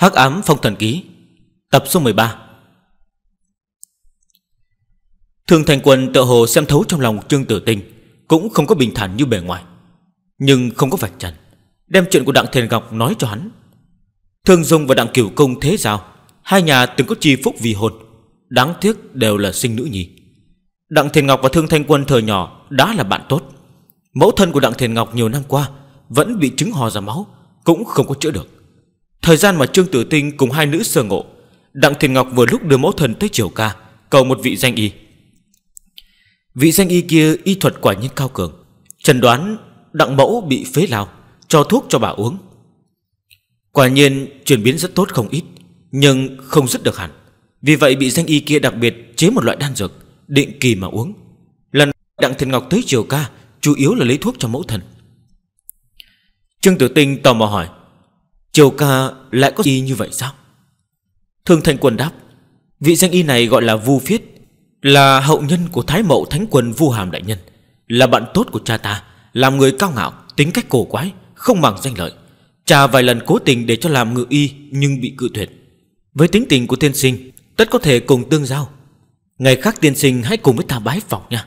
hắc ám phong thần ký Tập số 13 Thường thành quân tự hồ xem thấu trong lòng Trương Tử Tinh Cũng không có bình thản như bề ngoài Nhưng không có vạch trần Đem chuyện của Đặng Thiền Ngọc nói cho hắn Thương Dung và Đặng kiều Công thế giao Hai nhà từng có chi phúc vì hôn Đáng tiếc đều là sinh nữ nhi Đặng Thiền Ngọc và Thương Thanh Quân thời nhỏ Đã là bạn tốt Mẫu thân của Đặng Thiền Ngọc nhiều năm qua Vẫn bị chứng hò ra máu Cũng không có chữa được Thời gian mà Trương Tử Tinh cùng hai nữ sơ ngộ Đặng Thiền Ngọc vừa lúc đưa mẫu thần tới triều ca Cầu một vị danh y Vị danh y kia y thuật quả nhiên cao cường Trần đoán đặng mẫu bị phế lao Cho thuốc cho bà uống Quả nhiên chuyển biến rất tốt không ít Nhưng không dứt được hẳn Vì vậy bị danh y kia đặc biệt chế một loại đan dược Định kỳ mà uống Lần Đặng Thiền Ngọc tới triều ca Chủ yếu là lấy thuốc cho mẫu thần Trương Tử Tinh tò mò hỏi Triều ca lại có y như vậy sao Thương Thành quần đáp Vị danh y này gọi là Vu Phiết Là hậu nhân của Thái Mậu Thánh Quân Vu Hàm Đại Nhân Là bạn tốt của cha ta Làm người cao ngạo, tính cách cổ quái Không bằng danh lợi Cha vài lần cố tình để cho làm ngự y Nhưng bị cự tuyệt Với tính tình của tiên sinh Tất có thể cùng tương giao Ngày khác tiên sinh hãy cùng với ta bái phỏng nha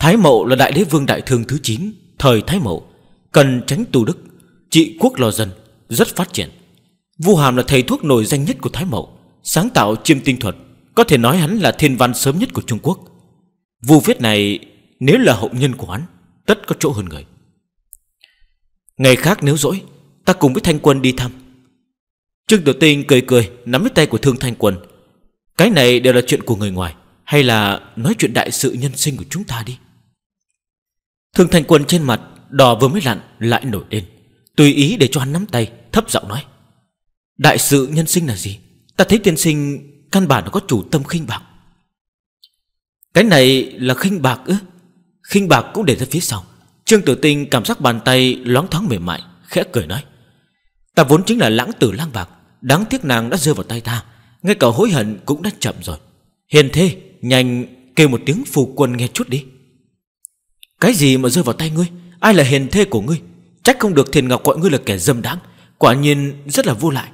Thái Mậu là đại đế vương đại thương thứ 9 Thời Thái Mậu Cần tránh tù đức Trị quốc lo dân rất phát triển Vu Hàm là thầy thuốc nổi danh nhất của Thái Mậu Sáng tạo chiêm tinh thuật Có thể nói hắn là thiên văn sớm nhất của Trung Quốc Vu viết này Nếu là hậu nhân của hắn Tất có chỗ hơn người Ngày khác nếu dỗi, Ta cùng với Thanh Quân đi thăm Trương Tiểu Tinh cười cười Nắm lấy tay của Thương Thanh Quân Cái này đều là chuyện của người ngoài Hay là nói chuyện đại sự nhân sinh của chúng ta đi Thương Thanh Quân trên mặt Đỏ vừa mới lặn lại nổi lên Tùy ý để cho hắn nắm tay Thấp giọng nói Đại sự nhân sinh là gì Ta thấy tiên sinh căn bản là có chủ tâm khinh bạc Cái này là khinh bạc ư Khinh bạc cũng để ra phía sau Trương tử tinh cảm giác bàn tay loáng thoáng mềm mại Khẽ cười nói Ta vốn chính là lãng tử lang bạc Đáng tiếc nàng đã rơi vào tay ta Ngay cả hối hận cũng đã chậm rồi Hiền thê nhanh kêu một tiếng phù quân nghe chút đi Cái gì mà rơi vào tay ngươi Ai là hiền thê của ngươi Trách không được Thiền Ngọc gọi ngươi là kẻ dâm đáng Quả nhiên rất là vô lại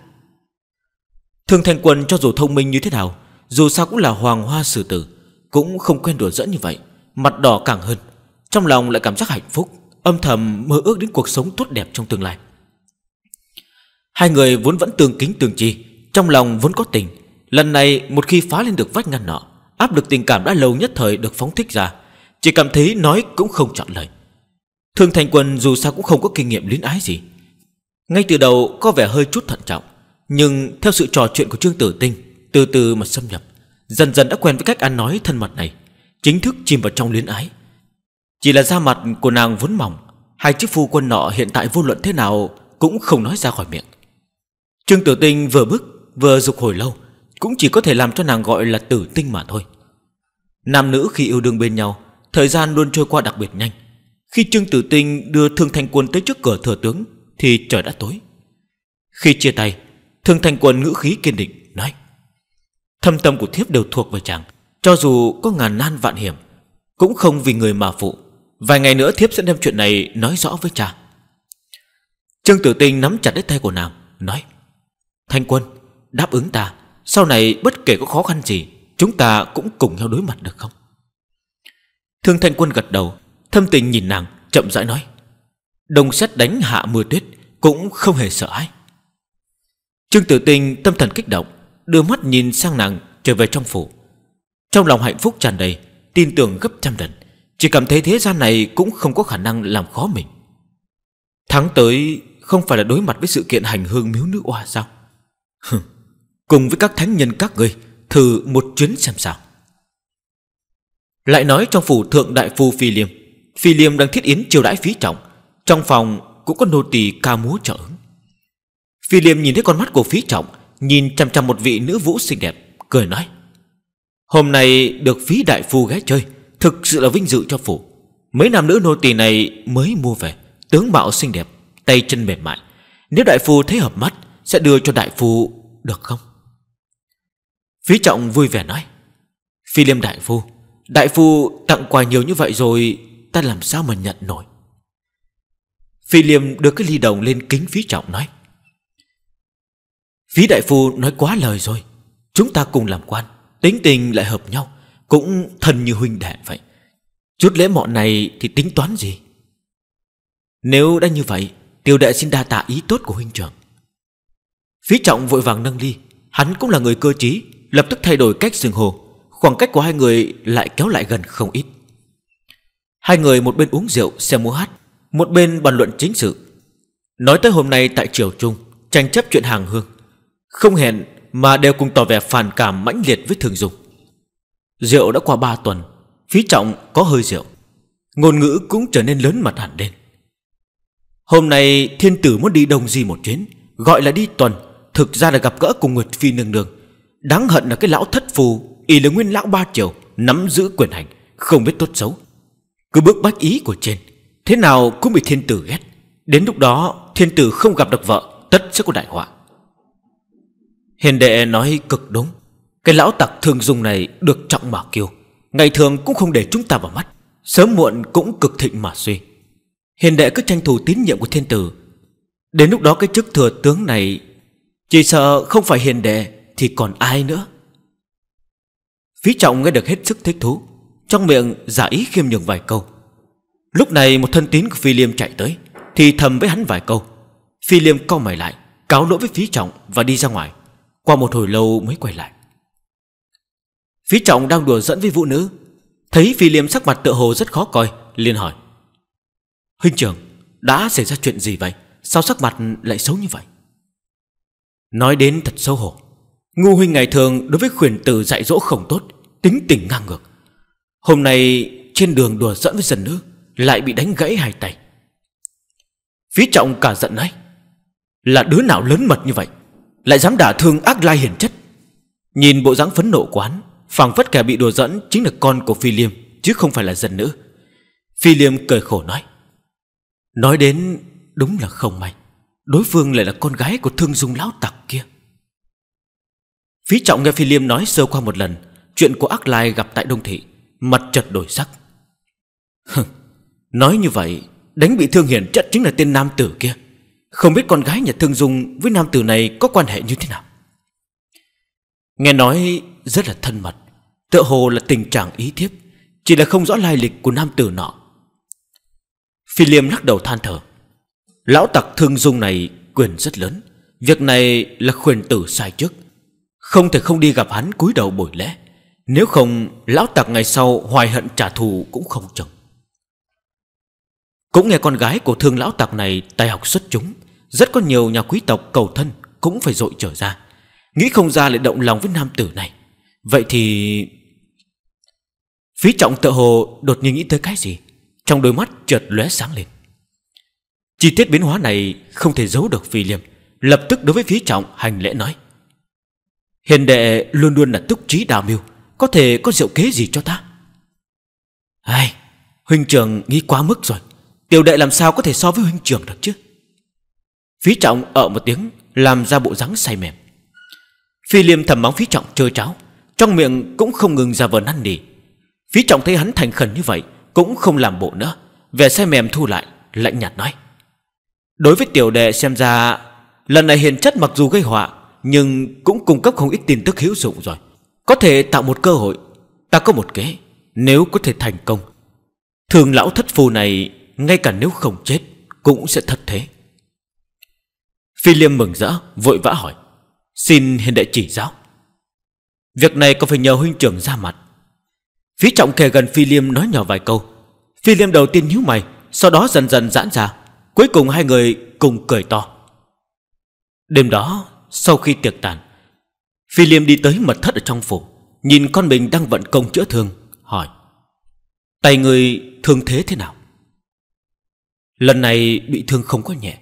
Thương Thanh Quân cho dù thông minh như thế nào Dù sao cũng là hoàng hoa sử tử Cũng không quen đùa dẫn như vậy Mặt đỏ càng hơn Trong lòng lại cảm giác hạnh phúc Âm thầm mơ ước đến cuộc sống tốt đẹp trong tương lai Hai người vốn vẫn tương kính tương chi Trong lòng vốn có tình Lần này một khi phá lên được vách ngăn nọ Áp lực tình cảm đã lâu nhất thời được phóng thích ra Chỉ cảm thấy nói cũng không chọn lời Thương Thành Quân dù sao cũng không có kinh nghiệm luyến ái gì Ngay từ đầu có vẻ hơi chút thận trọng Nhưng theo sự trò chuyện của Trương Tử Tinh Từ từ mà xâm nhập Dần dần đã quen với cách ăn nói thân mật này Chính thức chìm vào trong luyến ái Chỉ là da mặt của nàng vốn mỏng Hai chiếc phu quân nọ hiện tại vô luận thế nào Cũng không nói ra khỏi miệng Trương Tử Tinh vừa bức Vừa dục hồi lâu Cũng chỉ có thể làm cho nàng gọi là tử tinh mà thôi Nam nữ khi yêu đương bên nhau Thời gian luôn trôi qua đặc biệt nhanh khi Trương Tử Tinh đưa Thương Thanh Quân tới trước cửa thừa tướng Thì trời đã tối Khi chia tay Thương Thanh Quân ngữ khí kiên định nói Thâm tâm của thiếp đều thuộc về chàng Cho dù có ngàn nan vạn hiểm Cũng không vì người mà phụ Vài ngày nữa thiếp sẽ đem chuyện này nói rõ với cha Trương Tử Tinh nắm chặt lấy tay của nàng Nói Thanh Quân đáp ứng ta Sau này bất kể có khó khăn gì Chúng ta cũng cùng nhau đối mặt được không Thương Thanh Quân gật đầu Thâm tình nhìn nàng chậm rãi nói Đồng xét đánh hạ mưa tuyết Cũng không hề sợ ai Trương tử tình tâm thần kích động Đưa mắt nhìn sang nàng trở về trong phủ Trong lòng hạnh phúc tràn đầy Tin tưởng gấp trăm lần Chỉ cảm thấy thế gian này cũng không có khả năng làm khó mình Tháng tới không phải là đối mặt với sự kiện hành hương miếu nữ oa sao Cùng với các thánh nhân các người Thử một chuyến xem sao Lại nói trong phủ thượng đại phu phi liêm Phi Liêm đang thiết yến chiều đãi phí trọng Trong phòng cũng có nô tỳ ca múa trợ ứng Phi Liêm nhìn thấy con mắt của phí trọng Nhìn chăm chăm một vị nữ vũ xinh đẹp Cười nói Hôm nay được phí đại phu ghé chơi Thực sự là vinh dự cho phủ Mấy nam nữ nô tỳ này mới mua về Tướng mạo xinh đẹp Tay chân mềm mại Nếu đại phu thấy hợp mắt Sẽ đưa cho đại phu được không Phí trọng vui vẻ nói Phi liêm đại phu Đại phu tặng quà nhiều như vậy rồi ta làm sao mà nhận nổi Phi Liêm đưa cái ly đồng lên kính phí trọng nói Phí đại phu nói quá lời rồi Chúng ta cùng làm quan Tính tình lại hợp nhau Cũng thân như huynh đệ vậy Chút lễ mọn này thì tính toán gì Nếu đã như vậy Tiêu đệ xin đa tạ ý tốt của huynh trưởng Phí trọng vội vàng nâng ly Hắn cũng là người cơ trí Lập tức thay đổi cách xưng hồ Khoảng cách của hai người lại kéo lại gần không ít Hai người một bên uống rượu xem múa hát Một bên bàn luận chính sự Nói tới hôm nay tại triều trung Tranh chấp chuyện hàng hương Không hẹn mà đều cùng tỏ vẻ phản cảm mãnh liệt với thường dùng Rượu đã qua ba tuần Phí trọng có hơi rượu Ngôn ngữ cũng trở nên lớn mặt hẳn lên Hôm nay thiên tử muốn đi đông gì một chuyến Gọi là đi tuần Thực ra là gặp gỡ cùng Nguyệt Phi nương nương Đáng hận là cái lão thất phù Y là nguyên lão ba triều Nắm giữ quyền hành Không biết tốt xấu cứ bước bách ý của trên Thế nào cũng bị thiên tử ghét Đến lúc đó thiên tử không gặp được vợ Tất sẽ có đại họa Hiền đệ nói cực đúng Cái lão tặc thường dùng này được trọng mà kiêu Ngày thường cũng không để chúng ta vào mắt Sớm muộn cũng cực thịnh mà suy Hiền đệ cứ tranh thủ tín nhiệm của thiên tử Đến lúc đó cái chức thừa tướng này Chỉ sợ không phải hiền đệ Thì còn ai nữa Phí trọng nghe được hết sức thích thú trong miệng giả ý khiêm nhường vài câu Lúc này một thân tín của Phi Liêm chạy tới Thì thầm với hắn vài câu Phi Liêm cau mày lại Cáo lỗi với Phí Trọng và đi ra ngoài Qua một hồi lâu mới quay lại Phí Trọng đang đùa dẫn với vũ nữ Thấy Phi Liêm sắc mặt tựa hồ rất khó coi liền hỏi Huynh trưởng đã xảy ra chuyện gì vậy Sao sắc mặt lại xấu như vậy Nói đến thật xấu hổ Ngu huynh ngày thường đối với khuyển tử dạy dỗ không tốt Tính tình ngang ngược Hôm nay trên đường đùa dẫn với dân nữ Lại bị đánh gãy hai tay Phí trọng cả giận nói: Là đứa nào lớn mật như vậy Lại dám đả thương ác lai hiển chất Nhìn bộ dáng phấn nộ của hắn, phảng phất kẻ bị đùa dẫn chính là con của Phi Liêm Chứ không phải là dân nữ Phi Liêm cười khổ nói Nói đến đúng là không may Đối phương lại là con gái của thương dung lão tặc kia Phí trọng nghe Phi Liêm nói sơ qua một lần Chuyện của ác lai gặp tại Đông Thị Mặt chợt đổi sắc Nói như vậy Đánh bị thương hiển chất chính là tên nam tử kia Không biết con gái nhà thương dung Với nam tử này có quan hệ như thế nào Nghe nói rất là thân mật Tựa hồ là tình trạng ý thiếp Chỉ là không rõ lai lịch của nam tử nọ Phi Liêm lắc đầu than thở Lão tặc thương dung này quyền rất lớn Việc này là khuyền tử sai trước Không thể không đi gặp hắn cúi đầu bồi lễ nếu không lão tặc ngày sau hoài hận trả thù cũng không chừng Cũng nghe con gái của thương lão tặc này tài học xuất chúng Rất có nhiều nhà quý tộc cầu thân cũng phải dội trở ra Nghĩ không ra lại động lòng với nam tử này Vậy thì... Phí trọng tự hồ đột nhiên nghĩ tới cái gì Trong đôi mắt chợt lóe sáng lên Chi tiết biến hóa này không thể giấu được phi liêm Lập tức đối với phí trọng hành lễ nói Hiền đệ luôn luôn là túc trí đào mưu có thể có rượu kế gì cho ta Ai Huynh trưởng nghĩ quá mức rồi Tiểu đệ làm sao có thể so với huynh trưởng được chứ Phí trọng ở một tiếng Làm ra bộ dáng say mềm Phi liêm thầm móng phí trọng chơi cháo Trong miệng cũng không ngừng ra vờ năn nỉ Phí trọng thấy hắn thành khẩn như vậy Cũng không làm bộ nữa vẻ say mềm thu lại Lạnh nhạt nói Đối với tiểu đệ xem ra Lần này hiền chất mặc dù gây họa Nhưng cũng cung cấp không ít tin tức hữu dụng rồi có thể tạo một cơ hội Ta có một kế Nếu có thể thành công Thường lão thất phù này Ngay cả nếu không chết Cũng sẽ thật thế Phi Liêm mừng rỡ Vội vã hỏi Xin hiền đại chỉ giáo Việc này có phải nhờ huynh trưởng ra mặt Phí trọng kề gần Phi Liêm nói nhỏ vài câu Phi Liêm đầu tiên nhíu mày Sau đó dần dần giãn ra Cuối cùng hai người cùng cười to Đêm đó sau khi tiệc tàn Phi Liêm đi tới mật thất ở trong phủ Nhìn con mình đang vận công chữa thương Hỏi Tay người thương thế thế nào Lần này bị thương không có nhẹ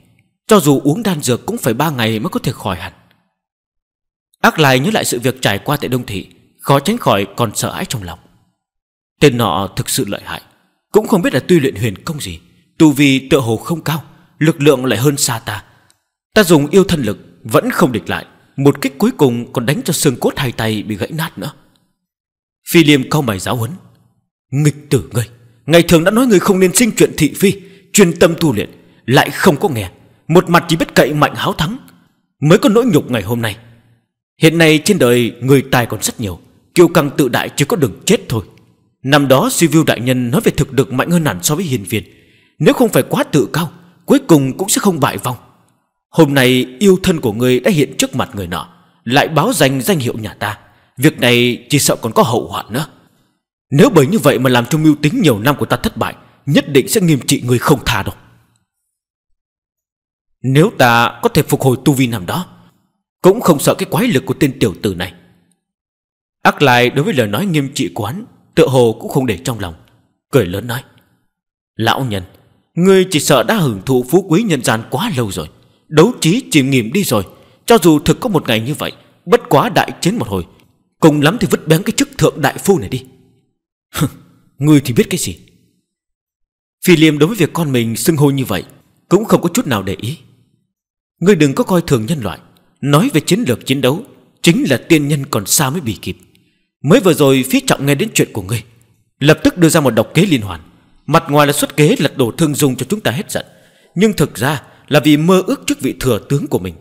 Cho dù uống đan dược cũng phải 3 ngày mới có thể khỏi hẳn Ác lại nhớ lại sự việc trải qua tại Đông Thị Khó tránh khỏi còn sợ hãi trong lòng Tên nọ thực sự lợi hại Cũng không biết là tu luyện huyền công gì Tu vi tựa hồ không cao Lực lượng lại hơn xa ta Ta dùng yêu thân lực Vẫn không địch lại một kích cuối cùng còn đánh cho xương cốt hai tay bị gãy nát nữa Phi liêm cau mày giáo huấn Nghịch tử ngươi Ngày thường đã nói ngươi không nên sinh chuyện thị phi Chuyên tâm tu luyện Lại không có nghe Một mặt chỉ biết cậy mạnh háo thắng Mới có nỗi nhục ngày hôm nay Hiện nay trên đời người tài còn rất nhiều Kiêu căng tự đại chỉ có đường chết thôi Năm đó suy view đại nhân nói về thực lực mạnh hơn hẳn so với hiền viên Nếu không phải quá tự cao Cuối cùng cũng sẽ không bại vòng Hôm nay yêu thân của ngươi đã hiện trước mặt người nọ Lại báo danh danh hiệu nhà ta Việc này chỉ sợ còn có hậu hoạn nữa Nếu bởi như vậy mà làm cho mưu tính nhiều năm của ta thất bại Nhất định sẽ nghiêm trị người không tha đâu Nếu ta có thể phục hồi tu vi nằm đó Cũng không sợ cái quái lực của tên tiểu tử này Ác lại đối với lời nói nghiêm trị của hắn Tựa hồ cũng không để trong lòng Cười lớn nói Lão nhân Ngươi chỉ sợ đã hưởng thụ phú quý nhân gian quá lâu rồi Đấu trí chìm nghiệm đi rồi Cho dù thực có một ngày như vậy Bất quá đại chiến một hồi Cùng lắm thì vứt bén cái chức thượng đại phu này đi Ngươi thì biết cái gì Phi Liêm đối với việc con mình xưng hô như vậy Cũng không có chút nào để ý Ngươi đừng có coi thường nhân loại Nói về chiến lược chiến đấu Chính là tiên nhân còn xa mới bị kịp Mới vừa rồi Phi trọng nghe đến chuyện của ngươi Lập tức đưa ra một độc kế liên hoàn Mặt ngoài là xuất kế lật đổ thương dung cho chúng ta hết giận Nhưng thực ra là vì mơ ước trước vị thừa tướng của mình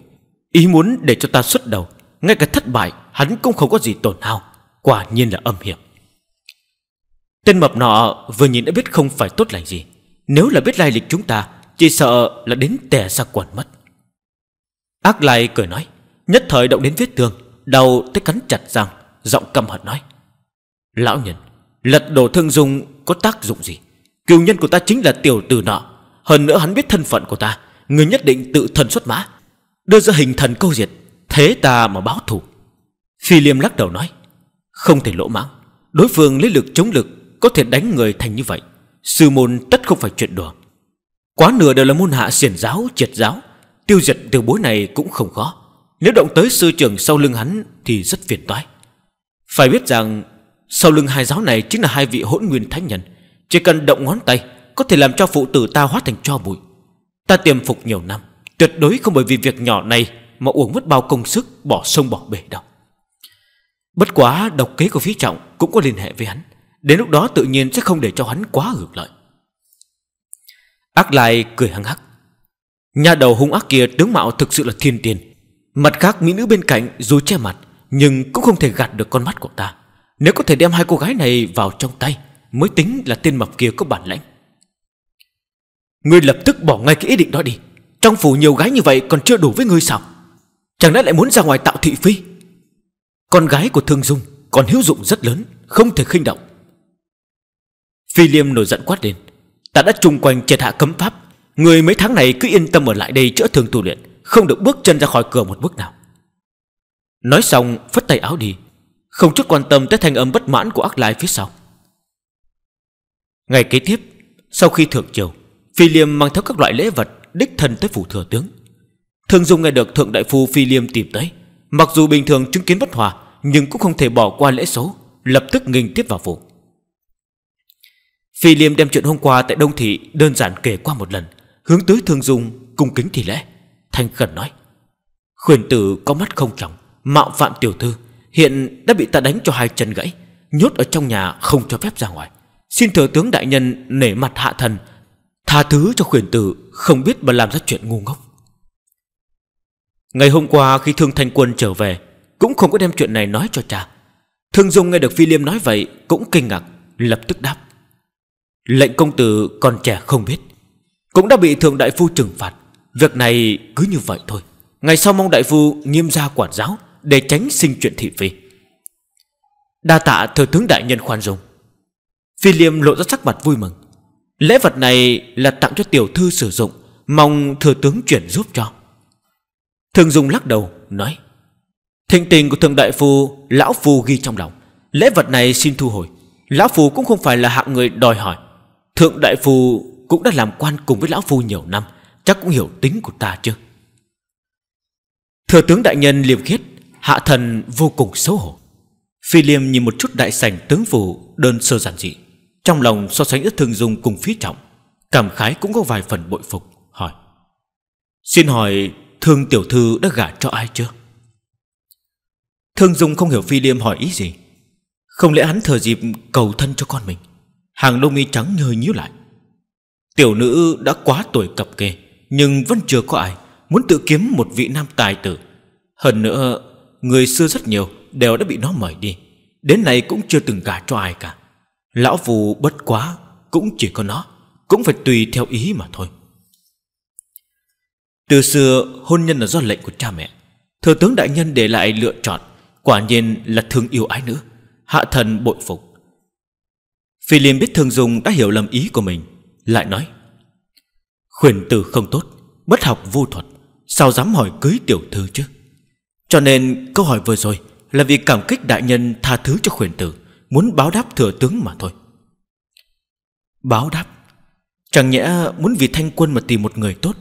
Ý muốn để cho ta xuất đầu Ngay cả thất bại hắn cũng không có gì tổn hao Quả nhiên là âm hiểm Tên mập nọ vừa nhìn đã biết không phải tốt lành gì Nếu là biết lai lịch chúng ta Chỉ sợ là đến tè ra quần mất Ác lai cười nói Nhất thời động đến vết thương Đầu tới cắn chặt răng Giọng căm hận nói Lão nhân Lật đổ thương dung có tác dụng gì Cựu nhân của ta chính là tiểu tử nọ Hơn nữa hắn biết thân phận của ta Người nhất định tự thần xuất mã Đưa ra hình thần câu diệt Thế ta mà báo thù Phi Liêm lắc đầu nói Không thể lỗ mãng Đối phương lấy lực chống lực Có thể đánh người thành như vậy Sư môn tất không phải chuyện đùa Quá nửa đều là môn hạ xiển giáo, triệt giáo Tiêu diệt từ bối này cũng không khó Nếu động tới sư trưởng sau lưng hắn Thì rất phiền toái Phải biết rằng Sau lưng hai giáo này chính là hai vị hỗn nguyên thánh nhân Chỉ cần động ngón tay Có thể làm cho phụ tử ta hóa thành cho bụi Ta tiềm phục nhiều năm Tuyệt đối không bởi vì việc nhỏ này Mà uổng mất bao công sức bỏ sông bỏ bể đâu Bất quá độc kế của phí trọng Cũng có liên hệ với hắn Đến lúc đó tự nhiên sẽ không để cho hắn quá hưởng lợi Ác lai cười hăng hắc Nhà đầu hung ác kia tướng mạo thực sự là thiên tiền Mặt khác mỹ nữ bên cạnh dù che mặt Nhưng cũng không thể gạt được con mắt của ta Nếu có thể đem hai cô gái này vào trong tay Mới tính là tên mập kia có bản lãnh Ngươi lập tức bỏ ngay cái ý định đó đi Trong phủ nhiều gái như vậy còn chưa đủ với ngươi sao Chẳng lẽ lại muốn ra ngoài tạo thị phi Con gái của Thương Dung Còn hữu dụng rất lớn Không thể khinh động Phi Liêm nổi giận quát lên Ta đã chung quanh triệt hạ cấm pháp Người mấy tháng này cứ yên tâm ở lại đây chữa thương tu luyện Không được bước chân ra khỏi cửa một bước nào Nói xong phất tay áo đi Không chút quan tâm tới thanh âm bất mãn của ác lai phía sau Ngày kế tiếp Sau khi thượng chiều Phi Liêm mang theo các loại lễ vật Đích thân tới phủ thừa tướng Thường Dung nghe được Thượng Đại Phu Phi Liêm tìm tới Mặc dù bình thường chứng kiến bất hòa Nhưng cũng không thể bỏ qua lễ số Lập tức nghinh tiếp vào phủ Phi Liêm đem chuyện hôm qua tại Đông Thị Đơn giản kể qua một lần Hướng tới Thường Dung cung kính thì lễ Thanh khẩn nói Khuyển tử có mắt không trọng Mạo phạm tiểu thư Hiện đã bị ta đánh cho hai chân gãy Nhốt ở trong nhà không cho phép ra ngoài Xin thừa tướng đại nhân nể mặt hạ thần Tha thứ cho khuyển tử Không biết mà làm ra chuyện ngu ngốc Ngày hôm qua khi Thương Thanh Quân trở về Cũng không có đem chuyện này nói cho cha Thương Dung nghe được Phi Liêm nói vậy Cũng kinh ngạc lập tức đáp Lệnh công tử còn trẻ không biết Cũng đã bị thượng đại phu trừng phạt Việc này cứ như vậy thôi Ngày sau mong đại phu nghiêm gia quản giáo Để tránh sinh chuyện thị phi Đa tạ thừa tướng đại nhân khoan dung Phi Liêm lộ ra sắc mặt vui mừng Lễ vật này là tặng cho tiểu thư sử dụng Mong thừa tướng chuyển giúp cho Thường Dung lắc đầu nói Thịnh tình của thượng đại phu Lão phu ghi trong lòng Lễ vật này xin thu hồi Lão phu cũng không phải là hạng người đòi hỏi Thượng đại phu cũng đã làm quan cùng với lão phu nhiều năm Chắc cũng hiểu tính của ta chứ Thừa tướng đại nhân liêm khiết Hạ thần vô cùng xấu hổ Phi liêm nhìn một chút đại sảnh tướng phủ Đơn sơ giản dị trong lòng so sánh rất thường dùng cùng phí trọng Cảm khái cũng có vài phần bội phục Hỏi Xin hỏi thương tiểu thư đã gả cho ai chưa Thương Dung không hiểu Phi Liêm hỏi ý gì Không lẽ hắn thờ dịp cầu thân cho con mình Hàng lông mi trắng hơi nhíu lại Tiểu nữ đã quá tuổi cập kê Nhưng vẫn chưa có ai Muốn tự kiếm một vị nam tài tử Hơn nữa Người xưa rất nhiều đều đã bị nó mời đi Đến nay cũng chưa từng gả cho ai cả Lão phù bất quá Cũng chỉ có nó Cũng phải tùy theo ý mà thôi Từ xưa hôn nhân là do lệnh của cha mẹ Thừa tướng đại nhân để lại lựa chọn Quả nhiên là thương yêu ái nữ Hạ thần bội phục Phi liền biết thường dùng đã hiểu lầm ý của mình Lại nói Khuyển tử không tốt Bất học vô thuật Sao dám hỏi cưới tiểu thư chứ Cho nên câu hỏi vừa rồi Là vì cảm kích đại nhân tha thứ cho khuyển tử Muốn báo đáp thừa tướng mà thôi Báo đáp Chẳng nhẽ muốn vì thanh quân mà tìm một người tốt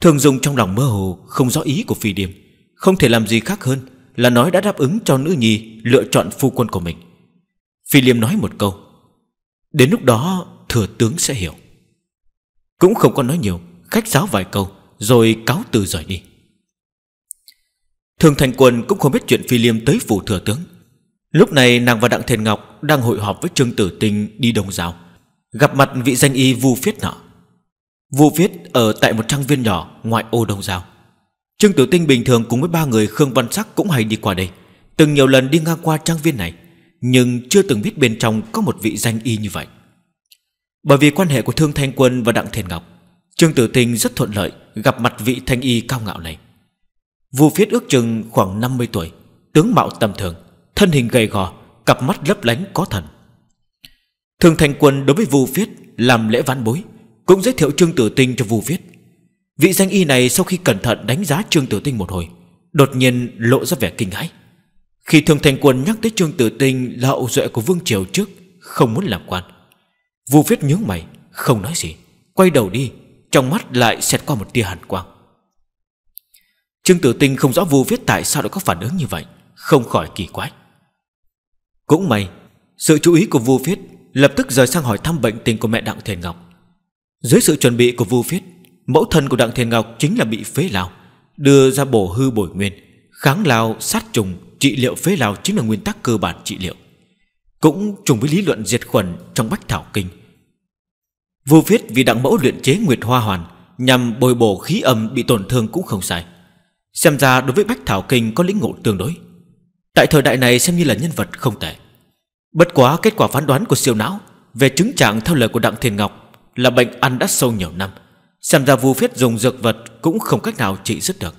Thường dùng trong lòng mơ hồ Không rõ ý của phi điểm Không thể làm gì khác hơn Là nói đã đáp ứng cho nữ nhi Lựa chọn phu quân của mình Phi Liêm nói một câu Đến lúc đó thừa tướng sẽ hiểu Cũng không có nói nhiều Khách giáo vài câu Rồi cáo từ rời đi Thường thành quân cũng không biết chuyện Phi Liêm tới phủ thừa tướng Lúc này nàng và Đặng Thiền Ngọc đang hội họp với Trương Tử Tinh đi Đông Giáo, gặp mặt vị danh y Vu Phiết nọ. Vu Phiết ở tại một trang viên nhỏ ngoại ô Đông Giáo. Trương Tử Tinh bình thường cùng với ba người Khương Văn Sắc cũng hay đi qua đây, từng nhiều lần đi ngang qua trang viên này, nhưng chưa từng biết bên trong có một vị danh y như vậy. Bởi vì quan hệ của Thương Thanh Quân và Đặng Thiền Ngọc, Trương Tử Tinh rất thuận lợi gặp mặt vị thanh y cao ngạo này. Vu Phiết ước chừng khoảng 50 tuổi, tướng mạo tầm thường, thân hình gầy gò, cặp mắt lấp lánh có thần. Thường Thành Quân đối với Vu Viết làm lễ văn bối, cũng giới thiệu Trương Tử Tinh cho Vu Viết. Vị danh y này sau khi cẩn thận đánh giá Trương Tử Tinh một hồi, đột nhiên lộ ra vẻ kinh hãi. Khi Thường Thành Quân nhắc tới Trương Tử Tinh là hậu duệ của Vương Triều trước, không muốn làm quan. Vu Viết nhướng mày, không nói gì, quay đầu đi, trong mắt lại xẹt qua một tia hàn quang. Trương Tử Tinh không rõ Vu Viết tại sao lại có phản ứng như vậy, không khỏi kỳ quái. Cũng may Sự chú ý của Vu Phiết Lập tức rời sang hỏi thăm bệnh tình của mẹ Đặng Thiền Ngọc Dưới sự chuẩn bị của Vu Phiết Mẫu thân của Đặng Thiền Ngọc chính là bị phế lao Đưa ra bổ hư bồi nguyên Kháng lao, sát trùng, trị liệu phế lao Chính là nguyên tắc cơ bản trị liệu Cũng trùng với lý luận diệt khuẩn Trong bách thảo kinh Vu Phiết vì đặng mẫu luyện chế Nguyệt Hoa Hoàn Nhằm bồi bổ khí âm bị tổn thương cũng không sai Xem ra đối với Bách Thảo Kinh có lĩnh ngộ tương đối Tại thời đại này xem như là nhân vật không tệ Bất quá kết quả phán đoán của siêu não Về chứng trạng theo lời của Đặng Thiền Ngọc Là bệnh ăn đã sâu nhiều năm Xem ra vu phiết dùng dược vật Cũng không cách nào trị dứt được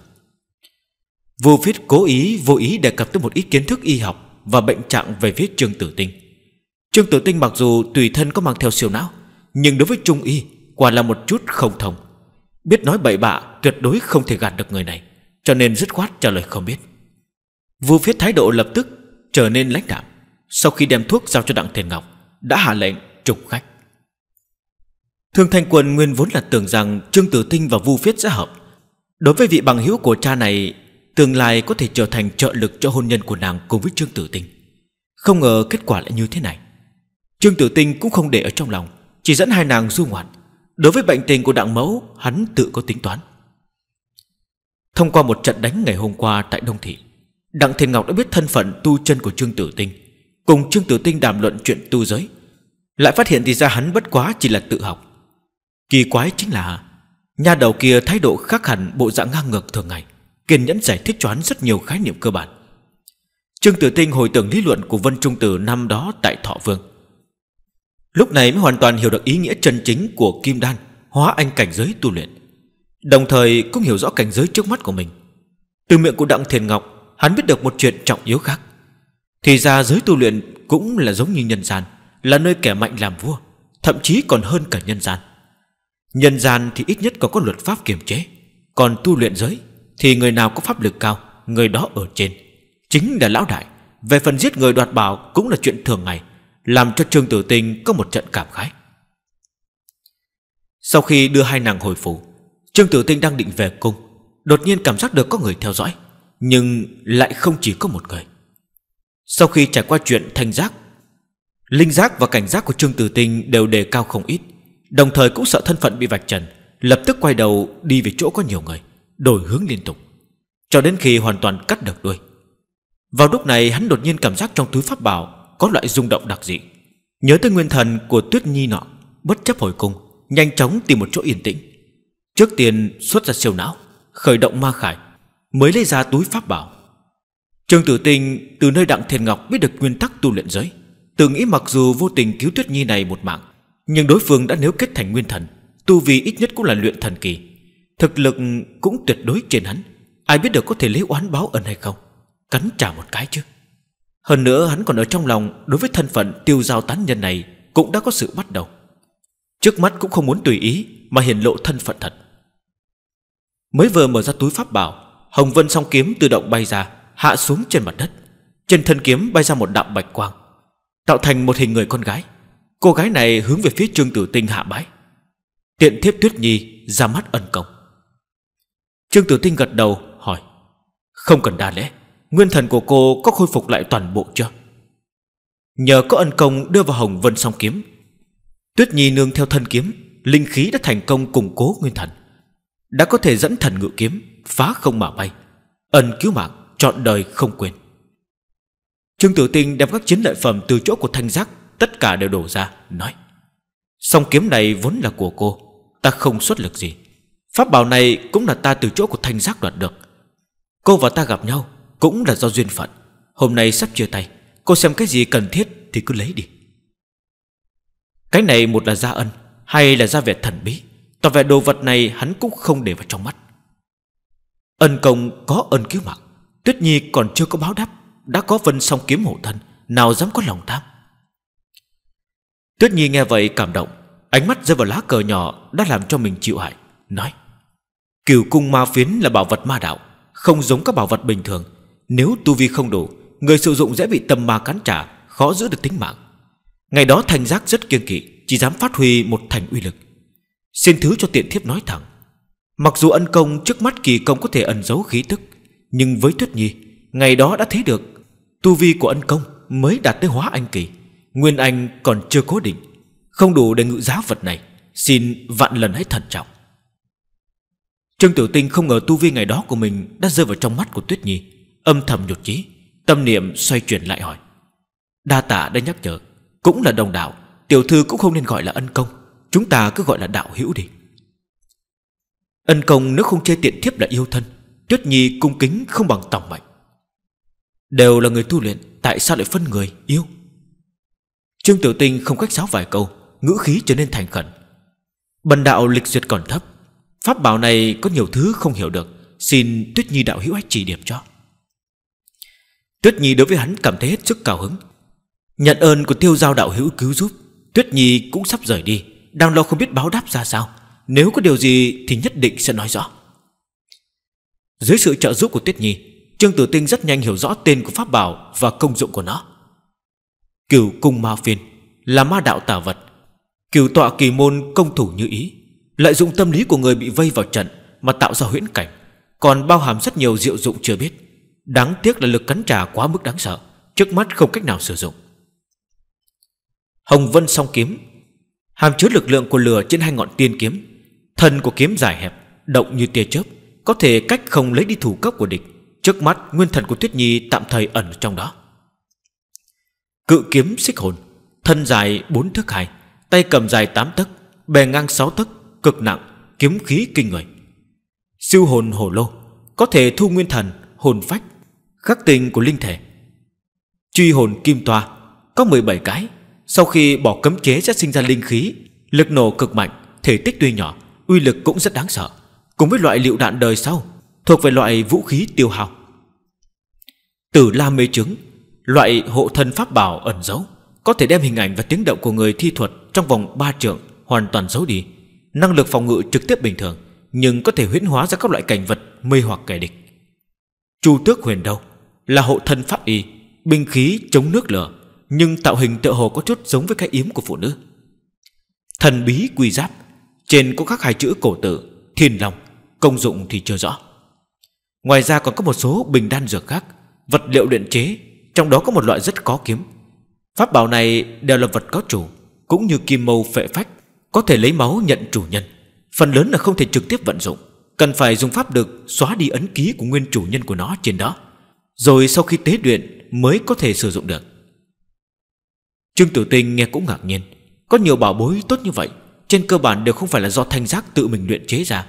Vu phiết cố ý vô ý đề cập tới một ít kiến thức y học Và bệnh trạng về phía Trương Tử Tinh Trương Tử Tinh mặc dù tùy thân có mang theo siêu não Nhưng đối với Trung Y Quả là một chút không thông Biết nói bậy bạ tuyệt đối không thể gạt được người này Cho nên dứt khoát trả lời không biết Vua viết thái độ lập tức trở nên lãnh đạm Sau khi đem thuốc giao cho Đặng Thiền Ngọc Đã hạ lệnh trục khách Thương Thanh Quân nguyên vốn là tưởng rằng Trương Tử Tinh và Vu Viết sẽ hợp Đối với vị bằng hữu của cha này Tương lai có thể trở thành trợ lực cho hôn nhân của nàng cùng với Trương Tử Tinh Không ngờ kết quả lại như thế này Trương Tử Tinh cũng không để ở trong lòng Chỉ dẫn hai nàng du ngoạn Đối với bệnh tình của đặng mẫu Hắn tự có tính toán Thông qua một trận đánh ngày hôm qua tại Đông Thị Đặng Thiên Ngọc đã biết thân phận tu chân của Trương Tử Tinh Cùng Trương Tử Tinh đàm luận chuyện tu giới Lại phát hiện thì ra hắn bất quá chỉ là tự học Kỳ quái chính là Nhà đầu kia thái độ khác hẳn bộ dạng ngang ngược thường ngày Kiên nhẫn giải thích cho hắn rất nhiều khái niệm cơ bản Trương Tử Tinh hồi tưởng lý luận của Vân Trung Tử năm đó tại Thọ Vương Lúc này mới hoàn toàn hiểu được ý nghĩa chân chính của Kim Đan Hóa anh cảnh giới tu luyện Đồng thời cũng hiểu rõ cảnh giới trước mắt của mình Từ miệng của Đặng Thiền Ngọc Hắn biết được một chuyện trọng yếu khác Thì ra giới tu luyện cũng là giống như nhân gian Là nơi kẻ mạnh làm vua Thậm chí còn hơn cả nhân gian Nhân gian thì ít nhất còn có luật pháp kiềm chế Còn tu luyện giới Thì người nào có pháp lực cao Người đó ở trên Chính là lão đại Về phần giết người đoạt bảo cũng là chuyện thường ngày Làm cho Trương Tử Tinh có một trận cảm khái Sau khi đưa hai nàng hồi phủ Trương Tử Tinh đang định về cung Đột nhiên cảm giác được có người theo dõi nhưng lại không chỉ có một người Sau khi trải qua chuyện thanh giác Linh giác và cảnh giác của Trương Tử Tinh đều đề cao không ít Đồng thời cũng sợ thân phận bị vạch trần Lập tức quay đầu đi về chỗ có nhiều người Đổi hướng liên tục Cho đến khi hoàn toàn cắt được đuôi Vào lúc này hắn đột nhiên cảm giác trong túi pháp bảo Có loại rung động đặc dị Nhớ tới nguyên thần của Tuyết Nhi nọ Bất chấp hồi cung Nhanh chóng tìm một chỗ yên tĩnh Trước tiên xuất ra siêu não Khởi động ma khải Mới lấy ra túi pháp bảo Trương Tử Tinh từ nơi Đặng Thiền Ngọc biết được nguyên tắc tu luyện giới Tự nghĩ mặc dù vô tình cứu Tuyết Nhi này một mạng Nhưng đối phương đã nếu kết thành nguyên thần Tu vi ít nhất cũng là luyện thần kỳ Thực lực cũng tuyệt đối trên hắn Ai biết được có thể lấy oán báo ẩn hay không Cắn trả một cái chứ Hơn nữa hắn còn ở trong lòng Đối với thân phận tiêu giao tán nhân này Cũng đã có sự bắt đầu Trước mắt cũng không muốn tùy ý Mà hiển lộ thân phận thật Mới vừa mở ra túi pháp bảo Hồng Vân song kiếm tự động bay ra Hạ xuống trên mặt đất Trên thân kiếm bay ra một đạo bạch quang Tạo thành một hình người con gái Cô gái này hướng về phía Trương Tử Tinh hạ bái Tiện thiếp Tuyết Nhi ra mắt ân công Trương Tử Tinh gật đầu hỏi Không cần đa lễ Nguyên thần của cô có khôi phục lại toàn bộ chưa Nhờ có ân công đưa vào Hồng Vân song kiếm Tuyết Nhi nương theo thân kiếm Linh khí đã thành công củng cố nguyên thần đã có thể dẫn thần ngự kiếm phá không mà bay, ân cứu mạng chọn đời không quên. Trương Tử Tinh đem các chiến lợi phẩm từ chỗ của thanh giác tất cả đều đổ ra, nói: "Song kiếm này vốn là của cô, ta không xuất lực gì. Pháp bảo này cũng là ta từ chỗ của thanh giác đoạt được. Cô và ta gặp nhau cũng là do duyên phận, hôm nay sắp chia tay, cô xem cái gì cần thiết thì cứ lấy đi." Cái này một là gia ân, hay là gia vẻ thần bí, và vẻ đồ vật này hắn cũng không để vào trong mắt Ân công có ơn cứu mạng Tuyết Nhi còn chưa có báo đáp Đã có vân song kiếm hộ thân Nào dám có lòng tham Tuyết Nhi nghe vậy cảm động Ánh mắt rơi vào lá cờ nhỏ Đã làm cho mình chịu hại Nói Cửu cung ma phiến là bảo vật ma đạo Không giống các bảo vật bình thường Nếu tu vi không đủ Người sử dụng dễ bị tâm ma cắn trả Khó giữ được tính mạng Ngày đó thành giác rất kiêng kỵ Chỉ dám phát huy một thành uy lực Xin thứ cho tiện thiếp nói thẳng Mặc dù ân công trước mắt kỳ công có thể ẩn giấu khí tức Nhưng với Tuyết Nhi Ngày đó đã thấy được Tu vi của ân công mới đạt tới hóa anh kỳ Nguyên anh còn chưa cố định Không đủ để ngự giá vật này Xin vạn lần hãy thận trọng Trương Tiểu Tinh không ngờ tu vi ngày đó của mình Đã rơi vào trong mắt của Tuyết Nhi Âm thầm nhột chí Tâm niệm xoay chuyển lại hỏi Đa tạ đã nhắc nhở Cũng là đồng đạo Tiểu thư cũng không nên gọi là ân công Chúng ta cứ gọi là đạo hữu đi Ân công nếu không chê tiện thiếp là yêu thân Tuyết Nhi cung kính không bằng tòng mạnh Đều là người tu luyện Tại sao lại phân người yêu Trương Tiểu Tinh không cách giáo vài câu Ngữ khí trở nên thành khẩn Bần đạo lịch duyệt còn thấp Pháp bảo này có nhiều thứ không hiểu được Xin Tuyết Nhi đạo hữu hãy chỉ điểm cho Tuyết Nhi đối với hắn cảm thấy hết sức cao hứng Nhận ơn của tiêu giao đạo hữu cứu giúp Tuyết Nhi cũng sắp rời đi đang lo không biết báo đáp ra sao Nếu có điều gì thì nhất định sẽ nói rõ Dưới sự trợ giúp của Tuyết Nhi Trương Tử Tinh rất nhanh hiểu rõ tên của pháp bảo Và công dụng của nó Cửu cung ma phiên Là ma đạo tà vật Cửu tọa kỳ môn công thủ như ý Lợi dụng tâm lý của người bị vây vào trận Mà tạo ra huyễn cảnh Còn bao hàm rất nhiều diệu dụng chưa biết Đáng tiếc là lực cắn trả quá mức đáng sợ Trước mắt không cách nào sử dụng Hồng Vân song kiếm Hàm chứa lực lượng của lửa trên hai ngọn tiên kiếm Thân của kiếm dài hẹp Động như tia chớp Có thể cách không lấy đi thủ cấp của địch Trước mắt nguyên thần của Tuyết Nhi tạm thời ẩn trong đó Cự kiếm xích hồn Thân dài bốn thước 2 Tay cầm dài tám tấc Bề ngang sáu tấc Cực nặng Kiếm khí kinh người Siêu hồn hồ lô Có thể thu nguyên thần Hồn phách Khắc tình của linh thể Truy hồn kim toa Có 17 cái sau khi bỏ cấm chế sẽ sinh ra linh khí Lực nổ cực mạnh Thể tích tuy nhỏ Uy lực cũng rất đáng sợ Cùng với loại liệu đạn đời sau Thuộc về loại vũ khí tiêu hao Tử la mê chứng Loại hộ thân pháp bảo ẩn giấu Có thể đem hình ảnh và tiếng động của người thi thuật Trong vòng 3 trượng hoàn toàn giấu đi Năng lực phòng ngự trực tiếp bình thường Nhưng có thể huyễn hóa ra các loại cảnh vật Mê hoặc kẻ địch Chu tước huyền đâu Là hộ thân pháp y Binh khí chống nước lửa nhưng tạo hình tựa hồ có chút giống với cái yếm của phụ nữ Thần bí quy giáp Trên có các hai chữ cổ tử Thiên lòng Công dụng thì chưa rõ Ngoài ra còn có một số bình đan dược khác Vật liệu luyện chế Trong đó có một loại rất có kiếm Pháp bảo này đều là vật có chủ Cũng như kim mâu phệ phách Có thể lấy máu nhận chủ nhân Phần lớn là không thể trực tiếp vận dụng Cần phải dùng pháp được xóa đi ấn ký của nguyên chủ nhân của nó trên đó Rồi sau khi tế luyện mới có thể sử dụng được Trương Tử Tinh nghe cũng ngạc nhiên Có nhiều bảo bối tốt như vậy Trên cơ bản đều không phải là do thanh giác tự mình luyện chế ra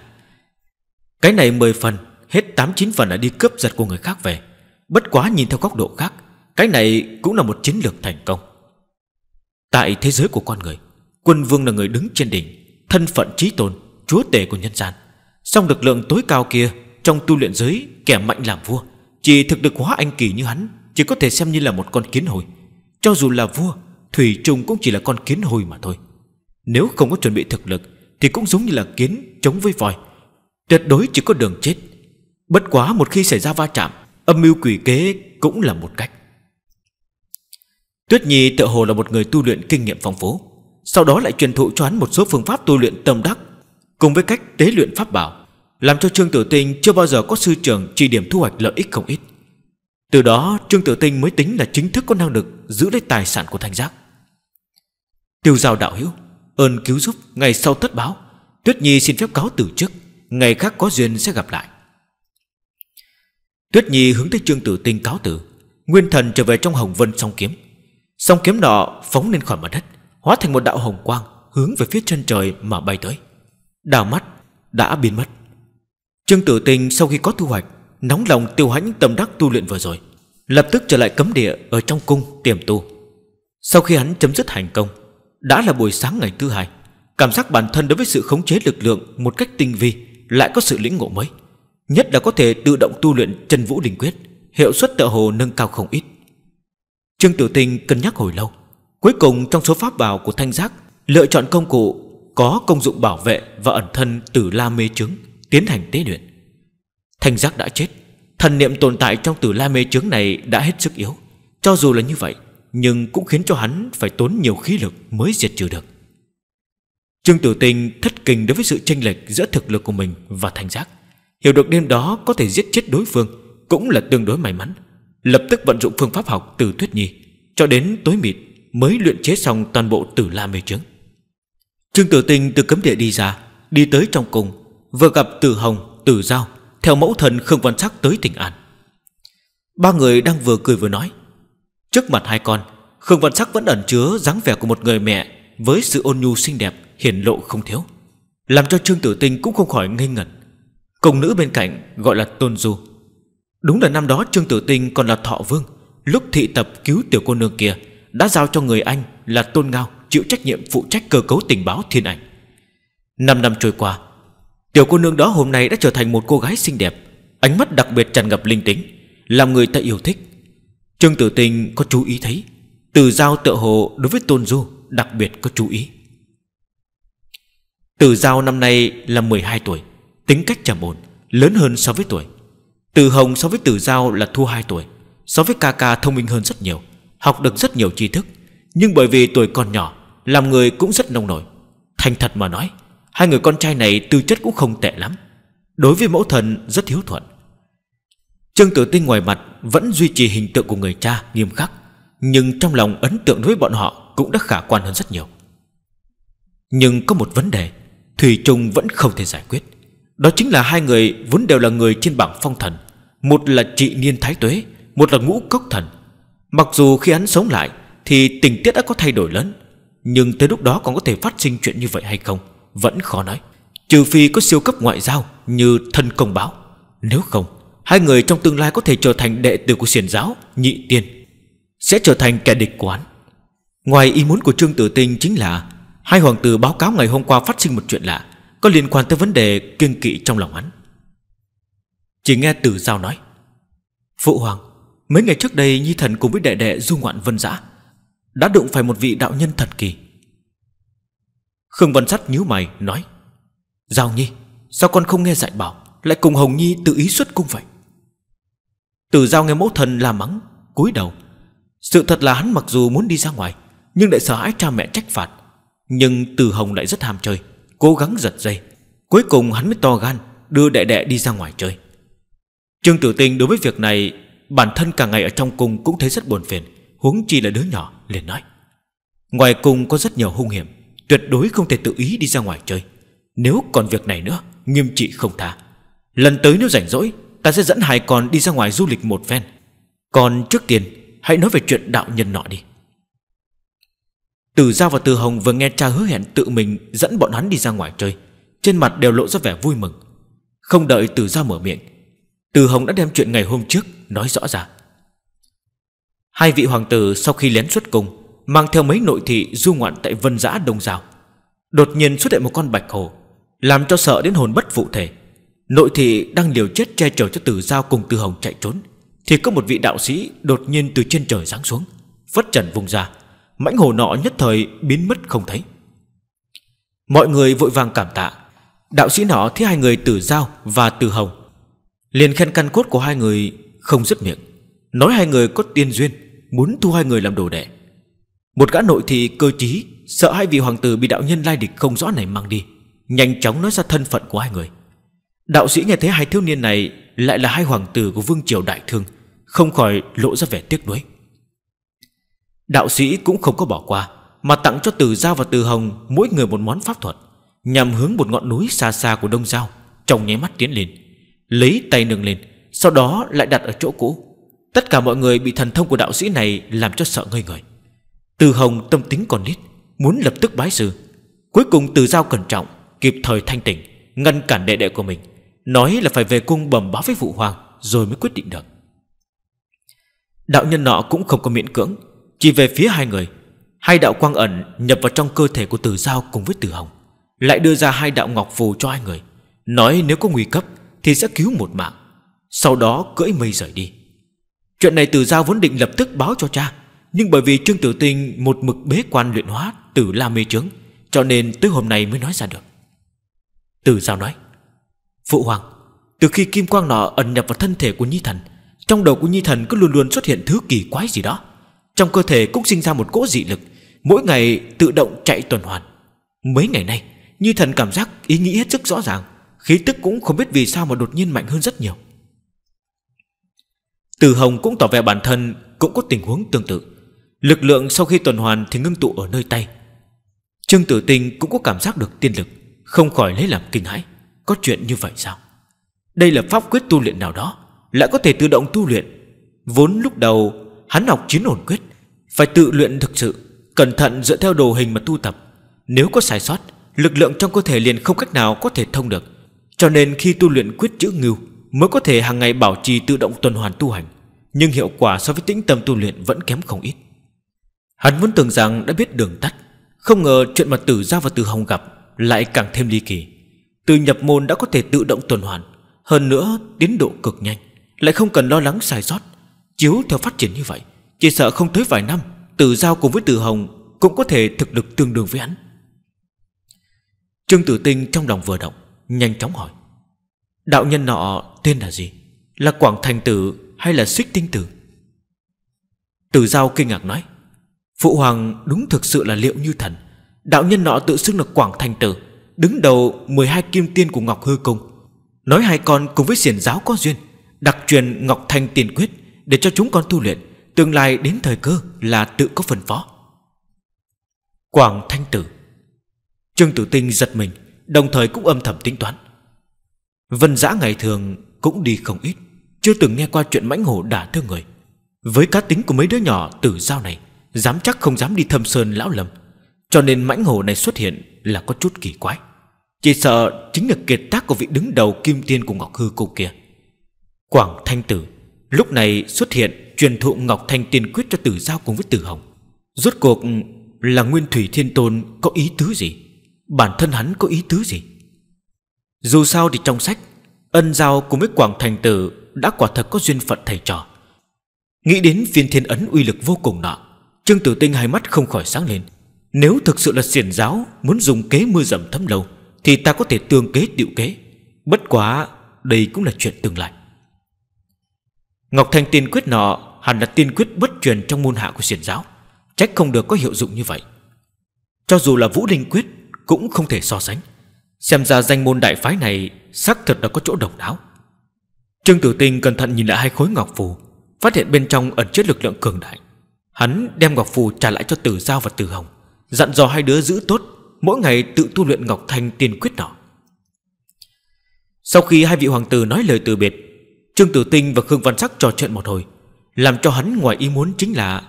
Cái này 10 phần Hết 8-9 phần là đi cướp giật của người khác về Bất quá nhìn theo góc độ khác Cái này cũng là một chiến lược thành công Tại thế giới của con người Quân vương là người đứng trên đỉnh Thân phận trí tôn Chúa tể của nhân gian Song lực lượng tối cao kia Trong tu luyện giới kẻ mạnh làm vua Chỉ thực được hóa anh kỳ như hắn Chỉ có thể xem như là một con kiến hồi Cho dù là vua Thủy Trung cũng chỉ là con kiến hôi mà thôi Nếu không có chuẩn bị thực lực Thì cũng giống như là kiến chống với vòi Tuyệt đối chỉ có đường chết Bất quá một khi xảy ra va chạm Âm mưu quỷ kế cũng là một cách Tuyết Nhi tự hồ là một người tu luyện kinh nghiệm phong phú Sau đó lại truyền thụ cho hắn một số phương pháp tu luyện tâm đắc Cùng với cách tế luyện pháp bảo Làm cho Trương Tử Tinh chưa bao giờ có sư trưởng chỉ điểm thu hoạch lợi ích không ít từ đó Trương Tử Tinh mới tính là chính thức có năng lực Giữ lấy tài sản của Thanh Giác Tiêu giao đạo hữu Ơn cứu giúp ngày sau tất báo Tuyết Nhi xin phép cáo từ chức Ngày khác có duyên sẽ gặp lại Tuyết Nhi hướng tới Trương Tử Tinh cáo từ Nguyên thần trở về trong hồng vân song kiếm Song kiếm nọ phóng lên khỏi mặt đất Hóa thành một đạo hồng quang Hướng về phía chân trời mà bay tới Đào mắt đã biến mất Trương Tử Tinh sau khi có thu hoạch Nóng lòng tiêu hãnh tâm đắc tu luyện vừa rồi Lập tức trở lại cấm địa Ở trong cung tiềm tu Sau khi hắn chấm dứt hành công Đã là buổi sáng ngày thứ hai Cảm giác bản thân đối với sự khống chế lực lượng Một cách tinh vi lại có sự lĩnh ngộ mới Nhất là có thể tự động tu luyện chân vũ đình quyết Hiệu suất tợ hồ nâng cao không ít Trương Tử Tinh cân nhắc hồi lâu Cuối cùng trong số pháp bảo của thanh giác Lựa chọn công cụ Có công dụng bảo vệ và ẩn thân từ la mê chứng Tiến hành tế luyện Thanh giác đã chết Thần niệm tồn tại trong tử la mê chướng này đã hết sức yếu Cho dù là như vậy Nhưng cũng khiến cho hắn phải tốn nhiều khí lực mới diệt trừ được Trương Tử Tinh thất kinh đối với sự chênh lệch giữa thực lực của mình và thanh giác Hiểu được đêm đó có thể giết chết đối phương Cũng là tương đối may mắn Lập tức vận dụng phương pháp học từ Thuyết Nhi Cho đến tối mịt mới luyện chế xong toàn bộ tử la mê trướng Trương Tử Tinh từ cấm địa đi ra Đi tới trong cùng Vừa gặp Tử Hồng, Tử Giao theo mẫu thần Khương Văn Sắc tới tỉnh An Ba người đang vừa cười vừa nói Trước mặt hai con Khương Văn Sắc vẫn ẩn chứa dáng vẻ của một người mẹ Với sự ôn nhu xinh đẹp Hiển lộ không thiếu Làm cho Trương Tử Tinh cũng không khỏi ngây ngẩn Công nữ bên cạnh gọi là Tôn Du Đúng là năm đó Trương Tử Tinh còn là thọ vương Lúc thị tập cứu tiểu cô nương kia Đã giao cho người anh là Tôn Ngao Chịu trách nhiệm phụ trách cơ cấu tình báo thiên ảnh Năm năm trôi qua Tiểu cô nương đó hôm nay đã trở thành một cô gái xinh đẹp Ánh mắt đặc biệt tràn ngập linh tính Làm người ta yêu thích Trương Tử Tình có chú ý thấy Từ giao tự hồ đối với Tôn Du Đặc biệt có chú ý Từ giao năm nay là 12 tuổi Tính cách trầm ổn Lớn hơn so với tuổi Từ hồng so với từ giao là thua 2 tuổi So với ca ca thông minh hơn rất nhiều Học được rất nhiều tri thức Nhưng bởi vì tuổi còn nhỏ Làm người cũng rất nông nổi Thành thật mà nói Hai người con trai này tư chất cũng không tệ lắm Đối với mẫu thần rất hiếu thuận Trương Tử Tinh ngoài mặt Vẫn duy trì hình tượng của người cha nghiêm khắc Nhưng trong lòng ấn tượng đối với bọn họ Cũng đã khả quan hơn rất nhiều Nhưng có một vấn đề Thủy Trung vẫn không thể giải quyết Đó chính là hai người vốn đều là người trên bảng phong thần Một là trị niên thái tuế Một là ngũ cốc thần Mặc dù khi hắn sống lại Thì tình tiết đã có thay đổi lớn Nhưng tới lúc đó còn có thể phát sinh chuyện như vậy hay không vẫn khó nói Trừ phi có siêu cấp ngoại giao Như thân công báo Nếu không Hai người trong tương lai có thể trở thành đệ tử của xiển giáo Nhị tiên Sẽ trở thành kẻ địch quán Ngoài ý muốn của Trương Tử Tinh chính là Hai hoàng tử báo cáo ngày hôm qua phát sinh một chuyện lạ Có liên quan tới vấn đề kiêng kỵ trong lòng hắn Chỉ nghe tử giao nói Phụ hoàng Mấy ngày trước đây Nhi Thần cùng với đệ đệ du ngoạn vân giã Đã đụng phải một vị đạo nhân thật kỳ Khương Văn Sắt nhíu mày nói Giao Nhi Sao con không nghe dạy bảo Lại cùng Hồng Nhi tự ý xuất cung vậy từ Giao nghe mẫu thần la mắng cúi đầu Sự thật là hắn mặc dù muốn đi ra ngoài Nhưng lại sợ hãi cha mẹ trách phạt Nhưng Từ Hồng lại rất ham chơi Cố gắng giật dây Cuối cùng hắn mới to gan đưa đệ đệ đi ra ngoài chơi Trương Tử Tinh đối với việc này Bản thân cả ngày ở trong cung cũng thấy rất buồn phiền Huống chi là đứa nhỏ liền nói Ngoài cung có rất nhiều hung hiểm Tuyệt đối không thể tự ý đi ra ngoài chơi Nếu còn việc này nữa Nghiêm trị không tha Lần tới nếu rảnh rỗi Ta sẽ dẫn hai con đi ra ngoài du lịch một phen Còn trước tiên Hãy nói về chuyện đạo nhân nọ đi Từ Giao và Từ Hồng vừa nghe cha hứa hẹn tự mình Dẫn bọn hắn đi ra ngoài chơi Trên mặt đều lộ ra vẻ vui mừng Không đợi Từ Giao mở miệng Từ Hồng đã đem chuyện ngày hôm trước Nói rõ ràng Hai vị hoàng tử sau khi lén xuất cung Mang theo mấy nội thị du ngoạn tại vân giã đông giao Đột nhiên xuất hiện một con bạch hồ Làm cho sợ đến hồn bất phụ thể Nội thị đang liều chết che chở cho tử giao cùng tử hồng chạy trốn Thì có một vị đạo sĩ đột nhiên từ trên trời giáng xuống Phất trần vùng ra Mãnh hồ nọ nhất thời biến mất không thấy Mọi người vội vàng cảm tạ Đạo sĩ nọ thấy hai người tử giao và tử hồng liền khen căn cốt của hai người không dứt miệng Nói hai người có tiên duyên Muốn thu hai người làm đồ đệ một gã nội thị cơ trí Sợ hai vị hoàng tử bị đạo nhân lai địch không rõ này mang đi Nhanh chóng nói ra thân phận của hai người Đạo sĩ nghe thấy hai thiếu niên này Lại là hai hoàng tử của vương triều đại thương Không khỏi lộ ra vẻ tiếc nuối Đạo sĩ cũng không có bỏ qua Mà tặng cho từ giao và từ hồng Mỗi người một món pháp thuật Nhằm hướng một ngọn núi xa xa của đông giao Trong nháy mắt tiến lên Lấy tay nâng lên Sau đó lại đặt ở chỗ cũ Tất cả mọi người bị thần thông của đạo sĩ này Làm cho sợ ngây người từ Hồng tâm tính còn nít Muốn lập tức bái sư Cuối cùng từ giao cẩn trọng Kịp thời thanh tỉnh Ngăn cản đệ đệ của mình Nói là phải về cung bẩm báo với phụ hoàng Rồi mới quyết định được Đạo nhân nọ cũng không có miễn cưỡng Chỉ về phía hai người Hai đạo quang ẩn nhập vào trong cơ thể của từ giao cùng với từ hồng Lại đưa ra hai đạo ngọc phù cho hai người Nói nếu có nguy cấp Thì sẽ cứu một mạng Sau đó cưỡi mây rời đi Chuyện này từ giao vốn định lập tức báo cho cha nhưng bởi vì Trương Tiểu Tinh một mực bế quan luyện hóa từ la mê trướng Cho nên tới hôm nay mới nói ra được Từ giao nói Phụ hoàng Từ khi kim quang nọ ẩn nhập vào thân thể của Nhi Thần Trong đầu của Nhi Thần cứ luôn luôn xuất hiện thứ kỳ quái gì đó Trong cơ thể cũng sinh ra một cỗ dị lực Mỗi ngày tự động chạy tuần hoàn Mấy ngày nay Nhi Thần cảm giác ý nghĩ hết sức rõ ràng Khí tức cũng không biết vì sao mà đột nhiên mạnh hơn rất nhiều Từ Hồng cũng tỏ vẻ bản thân cũng có tình huống tương tự Lực lượng sau khi tuần hoàn thì ngưng tụ ở nơi tay Trương tử tình cũng có cảm giác được tiên lực Không khỏi lấy làm kinh hãi Có chuyện như vậy sao Đây là pháp quyết tu luyện nào đó Lại có thể tự động tu luyện Vốn lúc đầu hắn học chiến ổn quyết Phải tự luyện thực sự Cẩn thận dựa theo đồ hình mà tu tập Nếu có sai sót Lực lượng trong cơ thể liền không cách nào có thể thông được Cho nên khi tu luyện quyết chữ ngưu Mới có thể hàng ngày bảo trì tự động tuần hoàn tu hành Nhưng hiệu quả so với tĩnh tâm tu luyện vẫn kém không ít Hắn vốn tưởng rằng đã biết đường tắt Không ngờ chuyện mà Tử Giao và Tử Hồng gặp Lại càng thêm ly kỳ Từ nhập môn đã có thể tự động tuần hoàn Hơn nữa tiến độ cực nhanh Lại không cần lo lắng sai sót Chiếu theo phát triển như vậy Chỉ sợ không tới vài năm Tử Giao cùng với Tử Hồng Cũng có thể thực lực tương đương với hắn Trương Tử Tinh trong lòng vừa động Nhanh chóng hỏi Đạo nhân nọ tên là gì Là Quảng Thành Tử hay là Xích Tinh Tử Tử Giao kinh ngạc nói Phụ hoàng đúng thực sự là liệu như thần Đạo nhân nọ tự xưng là Quảng Thành Tử Đứng đầu 12 kim tiên của Ngọc Hư Cung Nói hai con cùng với xiển giáo có duyên Đặc truyền Ngọc Thanh tiền quyết Để cho chúng con tu luyện Tương lai đến thời cơ là tự có phần phó Quảng Thanh Tử Trương Tử Tinh giật mình Đồng thời cũng âm thầm tính toán Vân giã ngày thường cũng đi không ít Chưa từng nghe qua chuyện mãnh hổ đả thương người Với cá tính của mấy đứa nhỏ tử giao này Dám chắc không dám đi thâm sơn lão lầm Cho nên mãnh hổ này xuất hiện Là có chút kỳ quái Chỉ sợ chính là kiệt tác của vị đứng đầu Kim tiên của Ngọc Hư cô kia Quảng Thanh Tử Lúc này xuất hiện truyền thụ Ngọc Thanh tiên quyết cho Tử Giao cùng với Tử Hồng Rốt cuộc là Nguyên Thủy Thiên Tôn có ý tứ gì Bản thân hắn có ý tứ gì Dù sao thì trong sách Ân Giao cùng với Quảng Thành Tử Đã quả thật có duyên phận thầy trò Nghĩ đến phiên thiên ấn uy lực vô cùng nọ Trương Tử Tinh hai mắt không khỏi sáng lên Nếu thực sự là xiển giáo Muốn dùng kế mưa dầm thấm lâu Thì ta có thể tương kế tiệu kế Bất quá đây cũng là chuyện tương lai Ngọc Thanh tiên quyết nọ Hẳn là tiên quyết bất truyền trong môn hạ của xiển giáo Trách không được có hiệu dụng như vậy Cho dù là vũ linh quyết Cũng không thể so sánh Xem ra danh môn đại phái này Xác thật đã có chỗ độc đáo Trương Tử Tinh cẩn thận nhìn lại hai khối ngọc phù Phát hiện bên trong ẩn chứa lực lượng cường đại Hắn đem Ngọc Phù trả lại cho Tử Giao và Tử Hồng Dặn dò hai đứa giữ tốt Mỗi ngày tự tu luyện Ngọc Thanh tiên quyết nọ Sau khi hai vị hoàng tử nói lời từ biệt Trương Tử Tinh và Khương Văn Sắc trò chuyện một hồi Làm cho hắn ngoài ý muốn chính là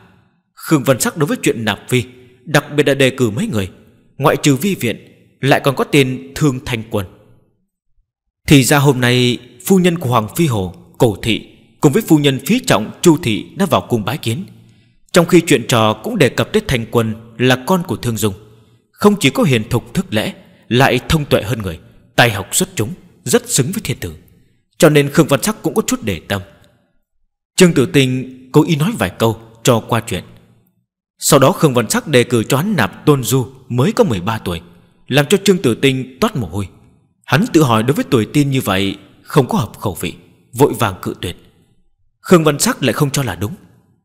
Khương Văn Sắc đối với chuyện nạp vi Đặc biệt đã đề cử mấy người Ngoại trừ vi viện Lại còn có tên Thương Thanh Quân Thì ra hôm nay Phu nhân của Hoàng Phi Hồ, Cổ Thị Cùng với phu nhân phí trọng Chu Thị đã vào cùng bái kiến trong khi chuyện trò cũng đề cập tới Thành Quân là con của Thương Dung Không chỉ có hiền thục thức lễ Lại thông tuệ hơn người Tài học xuất chúng Rất xứng với thiên tử Cho nên Khương Văn Sắc cũng có chút để tâm Trương Tử Tinh cố ý nói vài câu cho qua chuyện Sau đó Khương Văn Sắc đề cử cho hắn nạp Tôn Du mới có 13 tuổi Làm cho Trương Tử Tinh toát mồ hôi Hắn tự hỏi đối với tuổi tin như vậy Không có hợp khẩu vị Vội vàng cự tuyệt Khương Văn Sắc lại không cho là đúng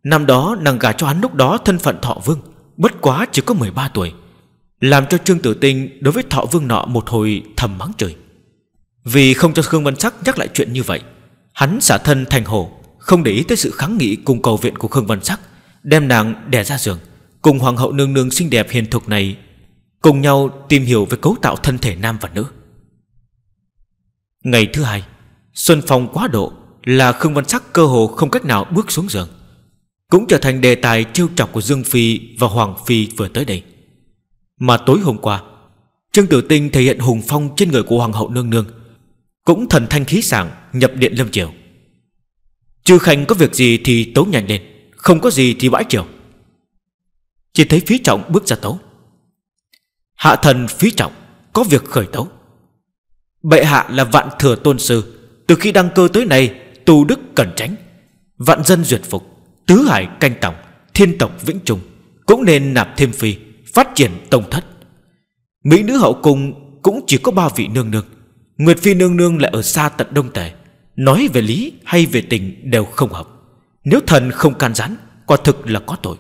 Năm đó nàng gả cho hắn lúc đó thân phận thọ vương Bất quá chỉ có 13 tuổi Làm cho Trương Tử Tinh đối với thọ vương nọ một hồi thầm mắng trời Vì không cho Khương Văn Sắc nhắc lại chuyện như vậy Hắn xả thân thành hồ Không để ý tới sự kháng nghị cùng cầu viện của Khương Văn Sắc Đem nàng đè ra giường Cùng hoàng hậu nương nương xinh đẹp hiền thục này Cùng nhau tìm hiểu về cấu tạo thân thể nam và nữ Ngày thứ hai Xuân phòng quá độ Là Khương Văn Sắc cơ hồ không cách nào bước xuống giường cũng trở thành đề tài trêu chọc của Dương Phi và Hoàng Phi vừa tới đây. Mà tối hôm qua, Trương Tử Tinh thể hiện hùng phong trên người của Hoàng hậu Nương Nương, cũng thần thanh khí sảng nhập điện lâm triều. Chư Khanh có việc gì thì tấu nhanh lên, không có gì thì bãi triều. Chỉ thấy phí trọng bước ra tấu. Hạ thần phí trọng, có việc khởi tấu. Bệ hạ là vạn thừa tôn sư, từ khi đăng cơ tới nay, tù đức cẩn tránh, vạn dân duyệt phục. Tứ hải canh tổng Thiên tộc vĩnh trùng Cũng nên nạp thêm phi Phát triển tông thất Mỹ nữ hậu cung cũng chỉ có ba vị nương nương Nguyệt phi nương nương lại ở xa tận đông tề Nói về lý hay về tình đều không hợp Nếu thần không can gián Quả thực là có tội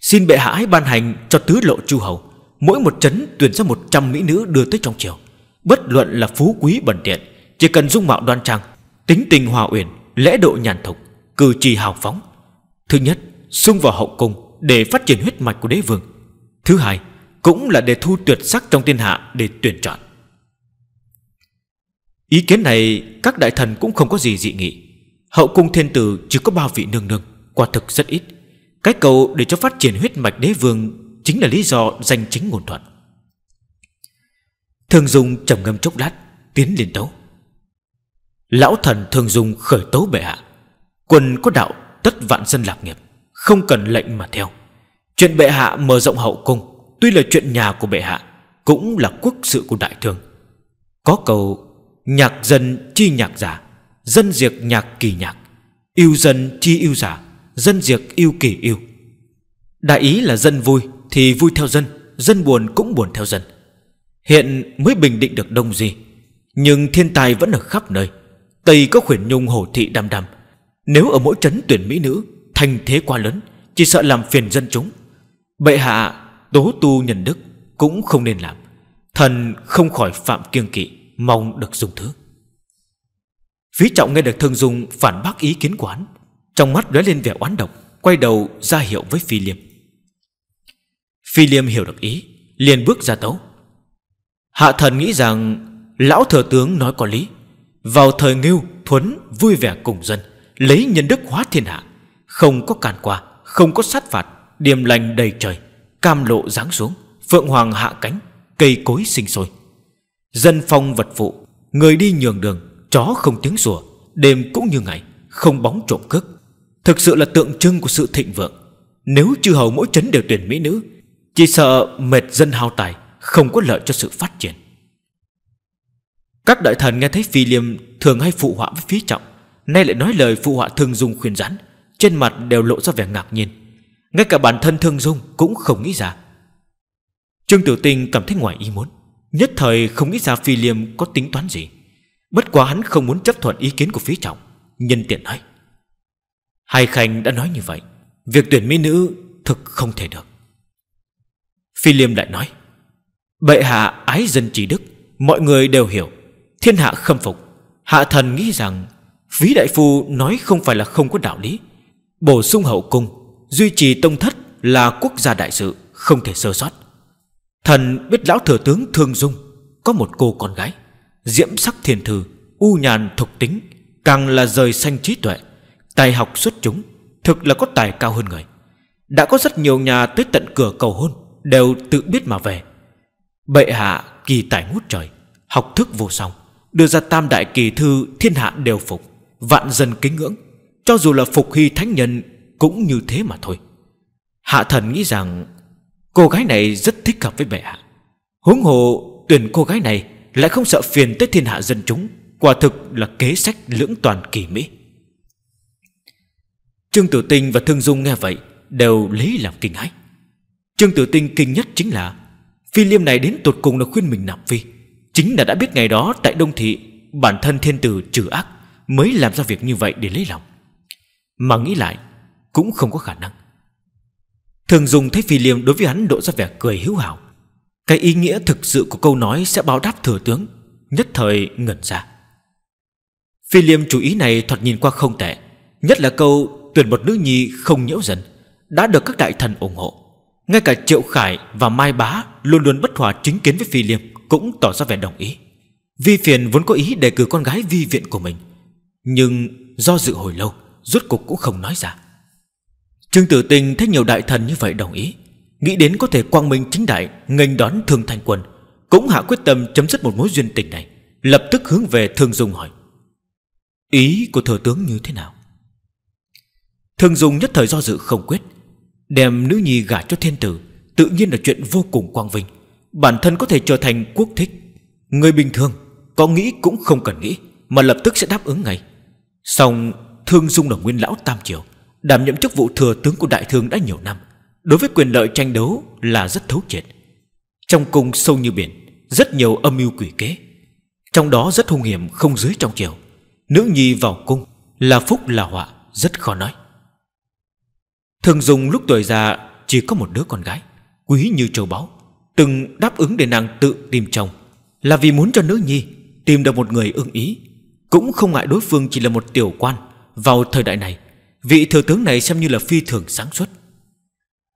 Xin bệ hạ hãy ban hành cho tứ lộ chu hầu Mỗi một trấn tuyển ra một trăm mỹ nữ đưa tới trong triều Bất luận là phú quý bẩn tiện Chỉ cần dung mạo đoan trang Tính tình hòa uyển Lễ độ nhàn thục Cử chỉ hào phóng Thứ nhất Xung vào hậu cung Để phát triển huyết mạch của đế vương Thứ hai Cũng là để thu tuyệt sắc trong thiên hạ Để tuyển chọn Ý kiến này Các đại thần cũng không có gì dị nghị Hậu cung thiên tử chỉ có ba vị nương nương Quả thực rất ít Cái cầu để cho phát triển huyết mạch đế vương Chính là lý do danh chính ngôn thuận Thường dùng trầm ngâm chốc lát Tiến liền tấu Lão thần Thường dùng khởi tấu bệ hạ Quân có đạo tất vạn dân lạc nghiệp Không cần lệnh mà theo Chuyện bệ hạ mở rộng hậu cung Tuy là chuyện nhà của bệ hạ Cũng là quốc sự của đại thương Có câu Nhạc dân chi nhạc giả Dân diệt nhạc kỳ nhạc Yêu dân chi yêu giả Dân diệt yêu kỳ yêu Đại ý là dân vui thì vui theo dân Dân buồn cũng buồn theo dân Hiện mới bình định được đông gì Nhưng thiên tài vẫn ở khắp nơi Tây có khuyển nhung hổ thị đam đam nếu ở mỗi trấn tuyển mỹ nữ Thành thế quá lớn Chỉ sợ làm phiền dân chúng Bệ hạ tố tu nhân đức Cũng không nên làm Thần không khỏi phạm kiêng kỵ Mong được dùng thứ Phí trọng nghe được thương dung phản bác ý kiến quán Trong mắt lóe lên vẻ oán độc Quay đầu ra hiệu với phi liêm Phi liêm hiểu được ý liền bước ra tấu Hạ thần nghĩ rằng Lão thừa tướng nói có lý Vào thời ngưu thuấn vui vẻ cùng dân Lấy nhân đức hóa thiên hạ Không có càn qua Không có sát phạt Điềm lành đầy trời Cam lộ giáng xuống Phượng hoàng hạ cánh Cây cối sinh sôi Dân phong vật phụ, Người đi nhường đường Chó không tiếng rùa Đêm cũng như ngày Không bóng trộm cướp Thực sự là tượng trưng của sự thịnh vượng Nếu chư hầu mỗi chấn đều tuyển mỹ nữ Chỉ sợ mệt dân hao tài Không có lợi cho sự phát triển Các đại thần nghe thấy Phi Liêm thường hay phụ họa với phí trọng Nay lại nói lời phụ họa Thương Dung khuyên rắn Trên mặt đều lộ ra vẻ ngạc nhiên Ngay cả bản thân Thương Dung cũng không nghĩ ra Trương Tiểu Tinh cảm thấy ngoài ý muốn Nhất thời không nghĩ ra Phi Liêm có tính toán gì Bất quá hắn không muốn chấp thuận ý kiến của phí trọng Nhân tiện nói Hai Khanh đã nói như vậy Việc tuyển mỹ nữ thực không thể được Phi Liêm lại nói Bệ hạ ái dân trí đức Mọi người đều hiểu Thiên hạ khâm phục Hạ thần nghĩ rằng Ví Đại Phu nói không phải là không có đạo lý Bổ sung hậu cung Duy trì tông thất là quốc gia đại sự Không thể sơ sót Thần biết lão thừa tướng Thương Dung Có một cô con gái Diễm sắc thiền thư U nhàn thục tính Càng là rời sanh trí tuệ Tài học xuất chúng Thực là có tài cao hơn người Đã có rất nhiều nhà tới tận cửa cầu hôn Đều tự biết mà về Bệ hạ kỳ tài ngút trời Học thức vô song Đưa ra tam đại kỳ thư thiên hạ đều phục Vạn dân kính ngưỡng Cho dù là phục hy thánh nhân Cũng như thế mà thôi Hạ thần nghĩ rằng Cô gái này rất thích hợp với bệ hạ Huống hồ tuyển cô gái này Lại không sợ phiền tới thiên hạ dân chúng Quả thực là kế sách lưỡng toàn kỳ mỹ Trương Tử Tinh và Thương Dung nghe vậy Đều lấy làm kinh hãi Trương Tử Tinh kinh nhất chính là Phi liêm này đến tột cùng là khuyên mình nạp phi Chính là đã biết ngày đó tại Đông Thị Bản thân thiên tử trừ ác mới làm ra việc như vậy để lấy lòng Mà nghĩ lại Cũng không có khả năng Thường dùng thấy phi liêm đối với hắn độ ra vẻ cười hiếu hảo Cái ý nghĩa thực sự của câu nói sẽ báo đáp thừa tướng Nhất thời ngẩn ra Phi liêm chú ý này thoạt nhìn qua không tệ Nhất là câu tuyển một nữ nhi không nhiễu dần Đã được các đại thần ủng hộ Ngay cả Triệu Khải và Mai Bá Luôn luôn bất hòa chính kiến với Phi Liêm Cũng tỏ ra vẻ đồng ý Vi phiền vốn có ý đề cử con gái vi viện của mình nhưng do dự hồi lâu Rốt cục cũng không nói ra Trương Tử Tinh thấy nhiều đại thần như vậy đồng ý Nghĩ đến có thể quang minh chính đại nghênh đón Thương Thanh Quân Cũng hạ quyết tâm chấm dứt một mối duyên tình này Lập tức hướng về Thương Dung hỏi Ý của thừa tướng như thế nào Thương Dung nhất thời do dự không quyết Đem nữ nhi gả cho thiên tử Tự nhiên là chuyện vô cùng quang vinh Bản thân có thể trở thành quốc thích Người bình thường Có nghĩ cũng không cần nghĩ Mà lập tức sẽ đáp ứng ngay Song Thương Dung là nguyên lão Tam Triều Đảm nhiệm chức vụ thừa tướng của đại thương đã nhiều năm Đối với quyền lợi tranh đấu là rất thấu triệt Trong cung sâu như biển Rất nhiều âm mưu quỷ kế Trong đó rất hung hiểm không dưới trong triều Nữ nhi vào cung Là phúc là họa rất khó nói Thương Dung lúc tuổi già Chỉ có một đứa con gái Quý như châu báu Từng đáp ứng để nàng tự tìm chồng Là vì muốn cho nữ nhi Tìm được một người ưng ý cũng không ngại đối phương chỉ là một tiểu quan Vào thời đại này Vị thừa tướng này xem như là phi thường sáng suốt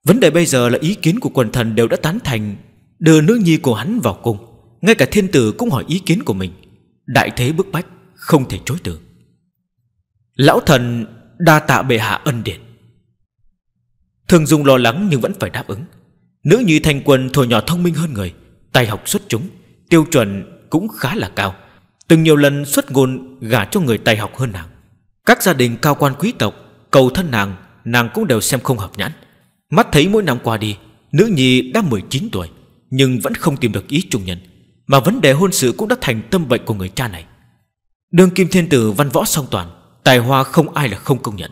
Vấn đề bây giờ là ý kiến của quần thần đều đã tán thành Đưa nữ nhi của hắn vào cung Ngay cả thiên tử cũng hỏi ý kiến của mình Đại thế bức bách Không thể chối từ Lão thần đa tạ bệ hạ ân điển Thường dùng lo lắng nhưng vẫn phải đáp ứng Nữ nhi thành quần thổi nhỏ thông minh hơn người Tài học xuất chúng Tiêu chuẩn cũng khá là cao Từng nhiều lần xuất ngôn gả cho người tài học hơn nàng Các gia đình cao quan quý tộc Cầu thân nàng Nàng cũng đều xem không hợp nhãn Mắt thấy mỗi năm qua đi Nữ nhi đã 19 tuổi Nhưng vẫn không tìm được ý trung nhân Mà vấn đề hôn sự cũng đã thành tâm bệnh của người cha này Đường kim thiên tử văn võ song toàn Tài hoa không ai là không công nhận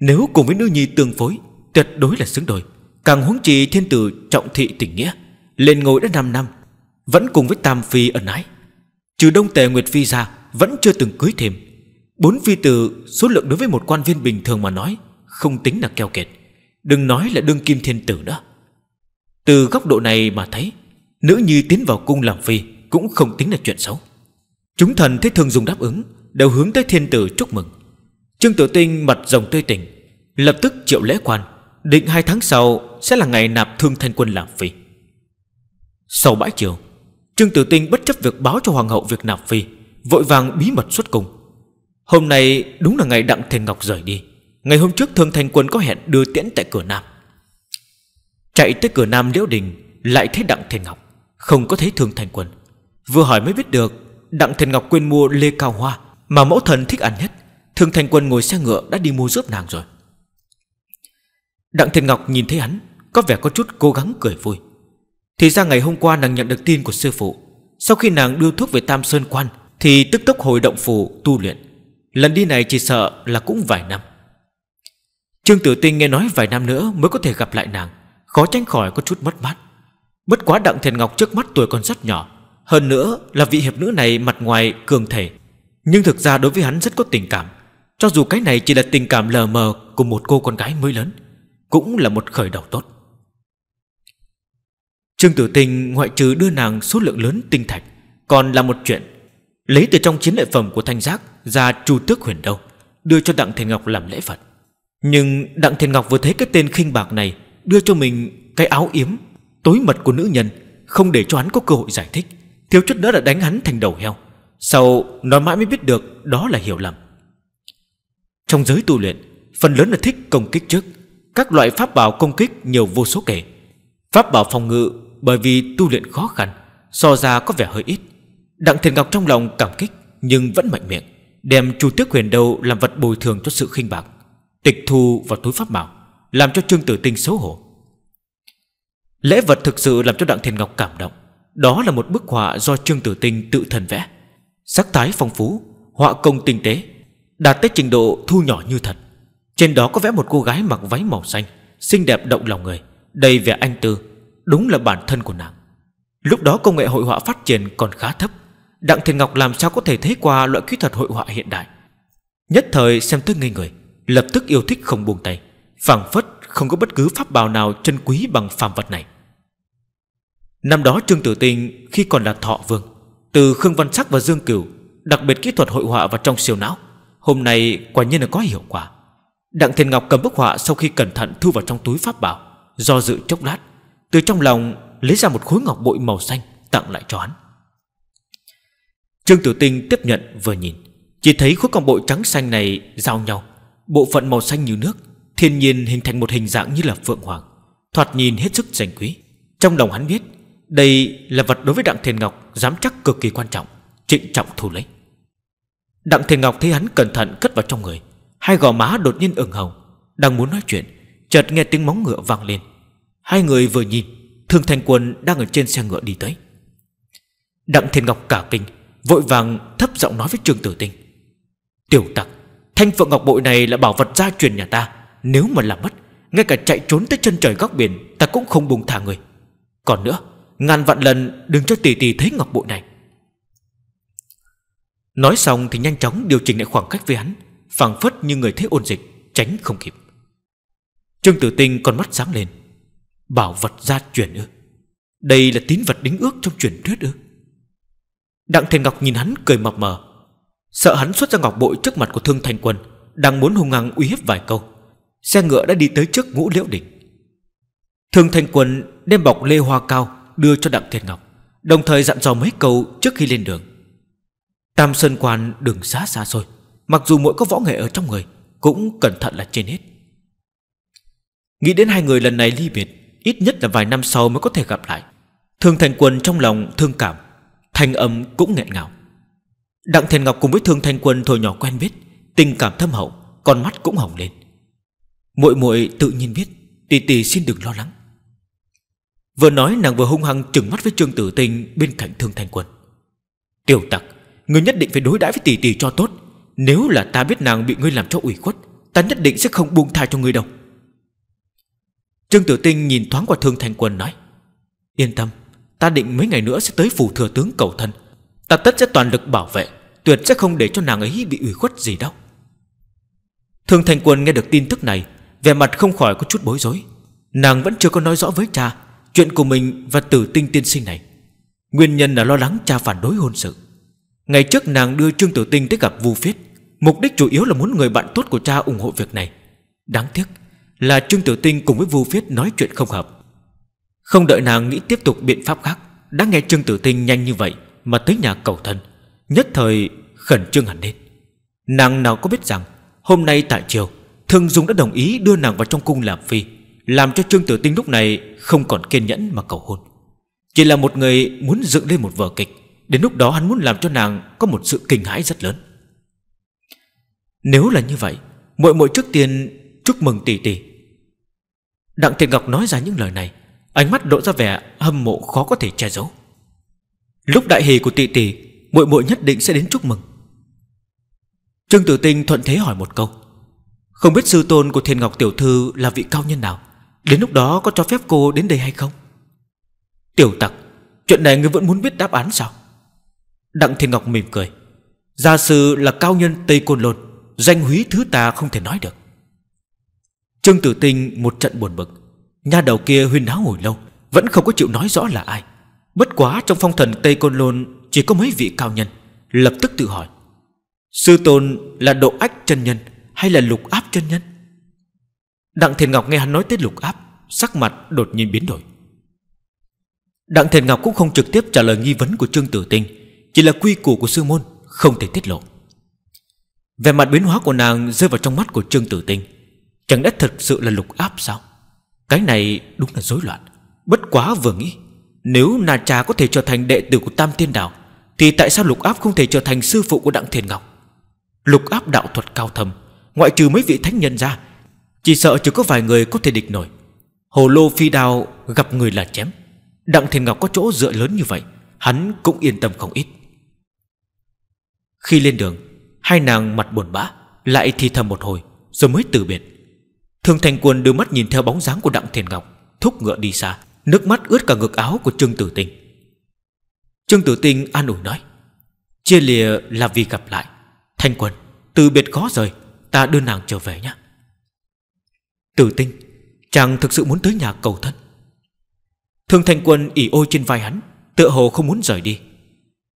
Nếu cùng với nữ nhi tương phối Tuyệt đối là xứng đôi Càng huống trì thiên tử trọng thị tình nghĩa Lên ngôi đã 5 năm Vẫn cùng với tam phi ẩn ái Trừ đông tề Nguyệt Phi ra Vẫn chưa từng cưới thêm Bốn phi tử số lượng đối với một quan viên bình thường mà nói Không tính là keo kiệt Đừng nói là đương kim thiên tử đó Từ góc độ này mà thấy Nữ nhi tiến vào cung làm phi Cũng không tính là chuyện xấu Chúng thần thấy thường dùng đáp ứng Đều hướng tới thiên tử chúc mừng Trương Tử Tinh mặt rồng tươi tỉnh Lập tức triệu lễ quan Định hai tháng sau sẽ là ngày nạp thương thanh quân làm phi Sau bãi trường Trương Tử Tinh bất chấp việc báo cho Hoàng hậu việc nạp phi Vội vàng bí mật xuất cung Hôm nay đúng là ngày Đặng Thiền Ngọc rời đi Ngày hôm trước Thương Thanh Quân có hẹn đưa tiễn tại cửa Nam Chạy tới cửa Nam Liễu Đình Lại thấy Đặng Thiền Ngọc Không có thấy Thương Thanh Quân Vừa hỏi mới biết được Đặng Thiền Ngọc quên mua lê cao hoa Mà mẫu thần thích ăn nhất Thương Thanh Quân ngồi xe ngựa đã đi mua giúp nàng rồi Đặng Thiền Ngọc nhìn thấy hắn Có vẻ có chút cố gắng cười vui thì ra ngày hôm qua nàng nhận được tin của sư phụ Sau khi nàng đưa thuốc về Tam Sơn Quan Thì tức tốc hồi động phủ tu luyện Lần đi này chỉ sợ là cũng vài năm Trương Tử Tinh nghe nói vài năm nữa mới có thể gặp lại nàng Khó tránh khỏi có chút mất mát Bất quá Đặng Thiền Ngọc trước mắt tuổi còn rất nhỏ Hơn nữa là vị hiệp nữ này mặt ngoài cường thể Nhưng thực ra đối với hắn rất có tình cảm Cho dù cái này chỉ là tình cảm lờ mờ của một cô con gái mới lớn Cũng là một khởi đầu tốt Trương Tử Tinh ngoại trừ đưa nàng số lượng lớn tinh thạch Còn là một chuyện Lấy từ trong chiến lợi phẩm của Thanh Giác Ra Chu Tước Huyền Đâu Đưa cho Đặng Thiền Ngọc làm lễ Phật Nhưng Đặng Thiền Ngọc vừa thấy cái tên khinh bạc này Đưa cho mình cái áo yếm Tối mật của nữ nhân Không để cho hắn có cơ hội giải thích Thiếu chút nữa đã đánh hắn thành đầu heo Sau nói mãi mới biết được đó là hiểu lầm Trong giới tu luyện Phần lớn là thích công kích trước Các loại pháp bảo công kích nhiều vô số kể Pháp bảo phòng ngự bởi vì tu luyện khó khăn So ra có vẻ hơi ít Đặng Thiền Ngọc trong lòng cảm kích Nhưng vẫn mạnh miệng Đem chu tước huyền đầu làm vật bồi thường cho sự khinh bạc Tịch thu vào túi pháp bảo Làm cho Trương Tử Tinh xấu hổ Lễ vật thực sự làm cho Đặng Thiền Ngọc cảm động Đó là một bức họa do Trương Tử Tinh tự thần vẽ Sắc thái phong phú Họa công tinh tế Đạt tới trình độ thu nhỏ như thật Trên đó có vẽ một cô gái mặc váy màu xanh Xinh đẹp động lòng người Đầy vẻ anh tư Đúng là bản thân của nàng Lúc đó công nghệ hội họa phát triển còn khá thấp Đặng Thiền Ngọc làm sao có thể thấy qua loại kỹ thuật hội họa hiện đại Nhất thời xem tới ngây người Lập tức yêu thích không buông tay phảng phất không có bất cứ pháp bào nào chân quý bằng phàm vật này Năm đó Trương Tử Tinh khi còn là thọ vương Từ Khương Văn Sắc và Dương Cửu Đặc biệt kỹ thuật hội họa vào trong siêu não Hôm nay quả nhiên là có hiệu quả Đặng Thiền Ngọc cầm bức họa sau khi cẩn thận thu vào trong túi pháp bảo Do dự chốc lát từ trong lòng lấy ra một khối ngọc bội màu xanh Tặng lại cho hắn Trương Tử Tinh tiếp nhận vừa nhìn Chỉ thấy khối ngọc bội trắng xanh này giao nhau Bộ phận màu xanh như nước Thiên nhiên hình thành một hình dạng như là phượng hoàng Thoạt nhìn hết sức giành quý Trong lòng hắn biết Đây là vật đối với Đặng Thiền Ngọc dám chắc cực kỳ quan trọng Trịnh trọng thu lấy Đặng Thiền Ngọc thấy hắn cẩn thận cất vào trong người Hai gò má đột nhiên ửng hồng Đang muốn nói chuyện Chợt nghe tiếng móng ngựa vang lên Hai người vừa nhìn Thương Thanh Quân đang ở trên xe ngựa đi tới Đặng Thiên Ngọc cả kinh Vội vàng thấp giọng nói với Trương Tử Tinh Tiểu tặc Thanh Phượng Ngọc Bội này là bảo vật gia truyền nhà ta Nếu mà làm mất Ngay cả chạy trốn tới chân trời góc biển Ta cũng không buông thả người Còn nữa Ngàn vạn lần đừng cho tỷ tỷ thấy Ngọc Bội này Nói xong thì nhanh chóng điều chỉnh lại khoảng cách với hắn phẳng phất như người thấy ôn dịch Tránh không kịp Trương Tử Tinh con mắt sáng lên Bảo vật gia truyền ư Đây là tín vật đính ước trong truyền thuyết ư Đặng Thành Ngọc nhìn hắn cười mập mờ Sợ hắn xuất ra ngọc bội trước mặt của Thương Thành Quân Đang muốn hung ngang uy hiếp vài câu Xe ngựa đã đi tới trước ngũ liễu đỉnh Thương Thành Quân đem bọc lê hoa cao Đưa cho Đặng Thành Ngọc Đồng thời dặn dò mấy câu trước khi lên đường Tam Sơn Quan đừng xá xa xôi Mặc dù mỗi có võ nghệ ở trong người Cũng cẩn thận là trên hết Nghĩ đến hai người lần này ly biệt Ít nhất là vài năm sau mới có thể gặp lại Thương Thành Quân trong lòng thương cảm Thanh âm cũng nghẹn ngào Đặng Thiền Ngọc cùng với Thương Thanh Quân Thời nhỏ quen biết Tình cảm thâm hậu Con mắt cũng hồng lên muội muội tự nhiên biết Tì tì xin đừng lo lắng Vừa nói nàng vừa hung hăng trừng mắt với Trương Tử Tinh Bên cạnh Thương Thanh Quân Tiểu tặc Ngươi nhất định phải đối đãi với tỷ tỷ cho tốt Nếu là ta biết nàng bị ngươi làm cho ủy khuất Ta nhất định sẽ không buông tha cho ngươi đâu Trương Tử Tinh nhìn thoáng qua Thương Thanh Quân nói Yên tâm Ta định mấy ngày nữa sẽ tới phủ thừa tướng cầu thân Ta tất sẽ toàn lực bảo vệ Tuyệt sẽ không để cho nàng ấy bị ủy khuất gì đâu Thương Thanh Quân nghe được tin tức này Về mặt không khỏi có chút bối rối Nàng vẫn chưa có nói rõ với cha Chuyện của mình và tử tinh tiên sinh này Nguyên nhân là lo lắng cha phản đối hôn sự Ngày trước nàng đưa Trương Tử Tinh tới gặp Vu Phiết Mục đích chủ yếu là muốn người bạn tốt của cha ủng hộ việc này Đáng tiếc là Trương Tiểu Tinh cùng với Vu viết nói chuyện không hợp Không đợi nàng nghĩ tiếp tục biện pháp khác Đã nghe Trương Tiểu Tinh nhanh như vậy Mà tới nhà cầu thân Nhất thời khẩn trương hẳn lên Nàng nào có biết rằng Hôm nay tại chiều Thương Dung đã đồng ý đưa nàng vào trong cung làm phi Làm cho Trương Tử Tinh lúc này Không còn kiên nhẫn mà cầu hôn Chỉ là một người muốn dựng lên một vở kịch Đến lúc đó hắn muốn làm cho nàng Có một sự kinh hãi rất lớn Nếu là như vậy muội muội trước tiên chúc mừng tỷ tỷ Đặng Thiện Ngọc nói ra những lời này Ánh mắt lộ ra vẻ hâm mộ khó có thể che giấu Lúc đại hỷ của tỷ tỷ muội muội nhất định sẽ đến chúc mừng Trương Tử Tinh thuận thế hỏi một câu Không biết sư tôn của Thiên Ngọc Tiểu Thư là vị cao nhân nào Đến lúc đó có cho phép cô đến đây hay không Tiểu tặc Chuyện này người vẫn muốn biết đáp án sao Đặng Thiên Ngọc mỉm cười Gia sư là cao nhân Tây Côn lột, Danh húy thứ ta không thể nói được Trương Tử Tinh một trận buồn bực nhà đầu kia huyên náo ngồi lâu Vẫn không có chịu nói rõ là ai Bất quá trong phong thần Tây Côn Lôn Chỉ có mấy vị cao nhân Lập tức tự hỏi Sư tôn là độ ách chân nhân Hay là lục áp chân nhân Đặng Thiền Ngọc nghe hắn nói tới lục áp Sắc mặt đột nhiên biến đổi Đặng Thiền Ngọc cũng không trực tiếp trả lời nghi vấn của Trương Tử Tinh Chỉ là quy củ của sư môn Không thể tiết lộ Về mặt biến hóa của nàng rơi vào trong mắt của Trương Tử Tinh Chẳng lẽ thật sự là lục áp sao Cái này đúng là rối loạn Bất quá vừa nghĩ Nếu Na cha có thể trở thành đệ tử của Tam Tiên đạo Thì tại sao lục áp không thể trở thành sư phụ của Đặng Thiền Ngọc Lục áp đạo thuật cao thầm Ngoại trừ mấy vị thánh nhân ra Chỉ sợ chỉ có vài người có thể địch nổi Hồ lô phi đao gặp người là chém Đặng Thiền Ngọc có chỗ dựa lớn như vậy Hắn cũng yên tâm không ít Khi lên đường Hai nàng mặt buồn bã Lại thì thầm một hồi Rồi mới từ biệt Thương Thành Quân đưa mắt nhìn theo bóng dáng của Đặng Thiền Ngọc Thúc ngựa đi xa Nước mắt ướt cả ngực áo của Trương Tử Tinh Trương Tử Tinh an ủi nói Chia lìa là vì gặp lại Thanh Quân Từ biệt khó rời Ta đưa nàng trở về nhé Tử Tinh Chàng thực sự muốn tới nhà cầu thân Thương Thanh Quân ỉ ôi trên vai hắn Tựa hồ không muốn rời đi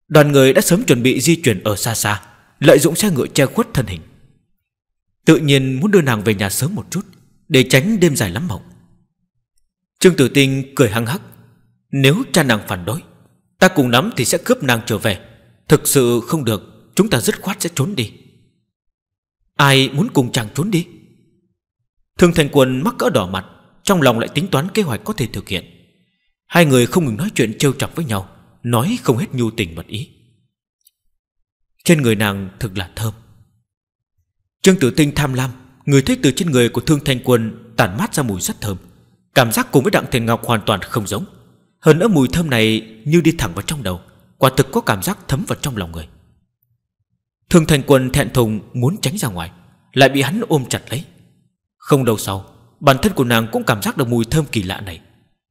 Đoàn người đã sớm chuẩn bị di chuyển ở xa xa Lợi dụng xe ngựa che khuất thân hình Tự nhiên muốn đưa nàng về nhà sớm một chút để tránh đêm dài lắm mộng Trương Tử Tinh cười hăng hắc Nếu cha nàng phản đối Ta cùng nắm thì sẽ cướp nàng trở về Thực sự không được Chúng ta dứt khoát sẽ trốn đi Ai muốn cùng chàng trốn đi Thương thành quân mắc cỡ đỏ mặt Trong lòng lại tính toán kế hoạch có thể thực hiện Hai người không ngừng nói chuyện trêu chọc với nhau Nói không hết nhu tình mật ý Trên người nàng thực là thơm Trương Tử Tinh tham lam Người thích từ trên người của Thương Thanh Quân tản mát ra mùi rất thơm Cảm giác cùng với Đặng Thiền Ngọc hoàn toàn không giống Hơn nữa mùi thơm này như đi thẳng vào trong đầu Quả thực có cảm giác thấm vào trong lòng người Thương Thanh Quân thẹn thùng muốn tránh ra ngoài Lại bị hắn ôm chặt lấy Không đâu sau Bản thân của nàng cũng cảm giác được mùi thơm kỳ lạ này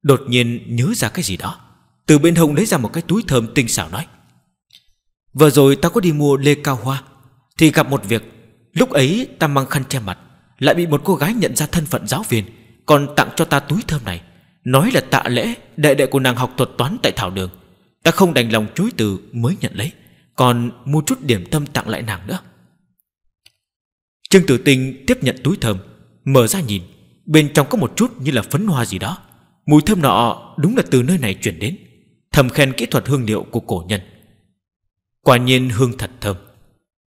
Đột nhiên nhớ ra cái gì đó Từ bên hông lấy ra một cái túi thơm tinh xảo nói Vừa rồi ta có đi mua lê cao hoa Thì gặp một việc Lúc ấy ta mang khăn che mặt lại bị một cô gái nhận ra thân phận giáo viên Còn tặng cho ta túi thơm này Nói là tạ lễ đệ đệ của nàng học thuật toán tại thảo đường Ta không đành lòng chối từ mới nhận lấy Còn mua chút điểm tâm tặng lại nàng nữa Trương Tử Tinh tiếp nhận túi thơm Mở ra nhìn Bên trong có một chút như là phấn hoa gì đó Mùi thơm nọ đúng là từ nơi này chuyển đến Thầm khen kỹ thuật hương liệu của cổ nhân Quả nhiên hương thật thơm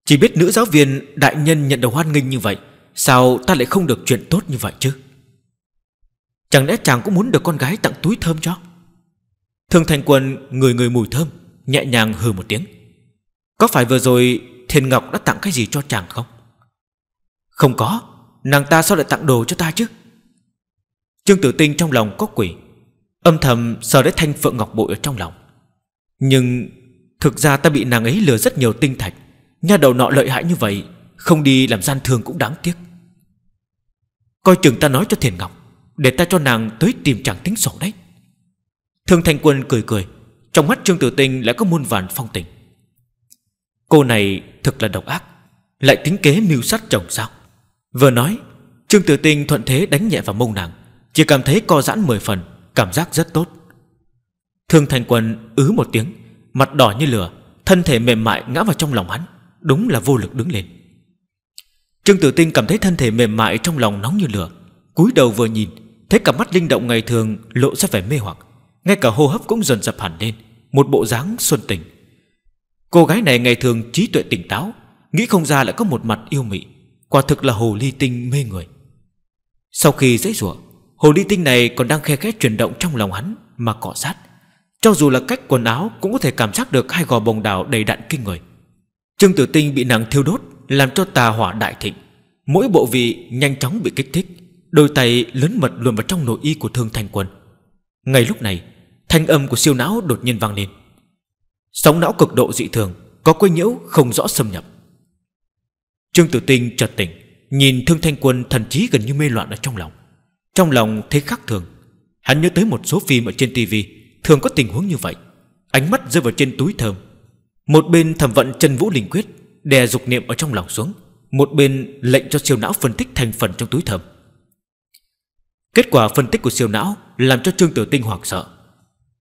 Chỉ biết nữ giáo viên đại nhân nhận được hoan nghênh như vậy Sao ta lại không được chuyện tốt như vậy chứ Chẳng lẽ chàng cũng muốn được con gái tặng túi thơm cho Thường thành quần người người mùi thơm Nhẹ nhàng hừ một tiếng Có phải vừa rồi Thiên Ngọc đã tặng cái gì cho chàng không Không có Nàng ta sao lại tặng đồ cho ta chứ Trương Tử Tinh trong lòng có quỷ Âm thầm sợ đến thanh phượng ngọc bội ở trong lòng Nhưng Thực ra ta bị nàng ấy lừa rất nhiều tinh thạch Nhà đầu nọ lợi hại như vậy Không đi làm gian thương cũng đáng tiếc Coi chừng ta nói cho Thiền Ngọc Để ta cho nàng tới tìm chàng tính sổ đấy Thương Thanh Quân cười cười Trong mắt Trương Tử Tinh lại có muôn vàn phong tình Cô này thật là độc ác Lại tính kế mưu sát chồng sao Vừa nói Trương Tử Tinh thuận thế đánh nhẹ vào mông nàng Chỉ cảm thấy co giãn mười phần Cảm giác rất tốt Thương Thanh Quân ứ một tiếng Mặt đỏ như lửa Thân thể mềm mại ngã vào trong lòng hắn Đúng là vô lực đứng lên Trương Tử Tinh cảm thấy thân thể mềm mại trong lòng nóng như lửa cúi đầu vừa nhìn Thấy cả mắt linh động ngày thường lộ ra vẻ mê hoặc Ngay cả hô hấp cũng dần dập hẳn lên Một bộ dáng xuân tình Cô gái này ngày thường trí tuệ tỉnh táo Nghĩ không ra lại có một mặt yêu mị Quả thực là hồ ly tinh mê người Sau khi dãy rủa Hồ ly tinh này còn đang khe khẽ chuyển động trong lòng hắn Mà cọ sát Cho dù là cách quần áo cũng có thể cảm giác được Hai gò bồng đảo đầy đặn kinh người Trương tử tinh bị nàng thiêu đốt làm cho tà hỏa đại thịnh Mỗi bộ vị nhanh chóng bị kích thích Đôi tay lớn mật luồn vào trong nội y của thương thanh quân Ngay lúc này Thanh âm của siêu não đột nhiên vang lên Sóng não cực độ dị thường Có quấy nhiễu không rõ xâm nhập Trương Tử Tinh chợt tỉnh Nhìn thương thanh quân thần trí gần như mê loạn ở trong lòng Trong lòng thấy khác thường Hắn nhớ tới một số phim ở trên tivi Thường có tình huống như vậy Ánh mắt rơi vào trên túi thơm Một bên thẩm vận chân vũ linh quyết Đè dục niệm ở trong lòng xuống Một bên lệnh cho siêu não phân tích thành phần trong túi thơm Kết quả phân tích của siêu não Làm cho Trương Tử Tinh hoảng sợ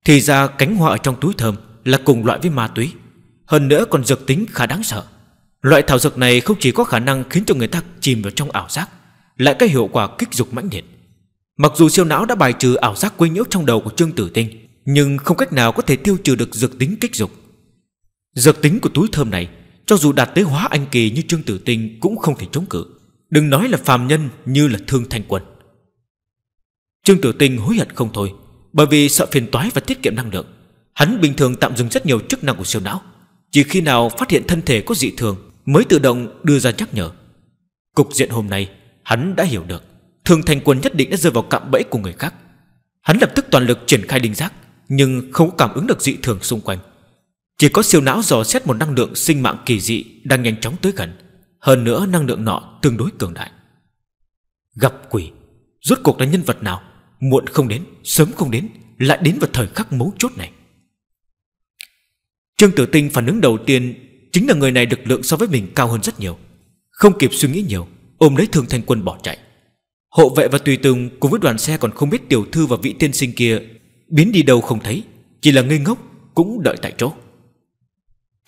Thì ra cánh hoa ở trong túi thơm Là cùng loại với ma túy Hơn nữa còn dược tính khá đáng sợ Loại thảo dược này không chỉ có khả năng Khiến cho người ta chìm vào trong ảo giác Lại có hiệu quả kích dục mãnh liệt Mặc dù siêu não đã bài trừ ảo giác quấy nhiễu trong đầu của Trương Tử Tinh Nhưng không cách nào có thể tiêu trừ được dược tính kích dục Dược tính của túi thơm này cho dù đạt tới hóa anh kỳ như Trương Tử Tinh Cũng không thể chống cự Đừng nói là phàm nhân như là Thương Thanh Quân Trương Tử Tinh hối hận không thôi Bởi vì sợ phiền toái và tiết kiệm năng lượng Hắn bình thường tạm dừng rất nhiều chức năng của siêu não Chỉ khi nào phát hiện thân thể có dị thường Mới tự động đưa ra nhắc nhở Cục diện hôm nay Hắn đã hiểu được Thương Thanh Quân nhất định đã rơi vào cạm bẫy của người khác Hắn lập tức toàn lực triển khai đinh giác Nhưng không cảm ứng được dị thường xung quanh chỉ có siêu não dò xét một năng lượng sinh mạng kỳ dị đang nhanh chóng tới gần. Hơn nữa năng lượng nọ tương đối cường đại. Gặp quỷ, rốt cuộc là nhân vật nào? Muộn không đến, sớm không đến, lại đến vào thời khắc mấu chốt này. Trương Tử Tinh phản ứng đầu tiên chính là người này lực lượng so với mình cao hơn rất nhiều. Không kịp suy nghĩ nhiều, ôm lấy thương thanh quân bỏ chạy. Hộ vệ và tùy tùng cùng với đoàn xe còn không biết tiểu thư và vị tiên sinh kia biến đi đâu không thấy, chỉ là ngây ngốc cũng đợi tại chỗ.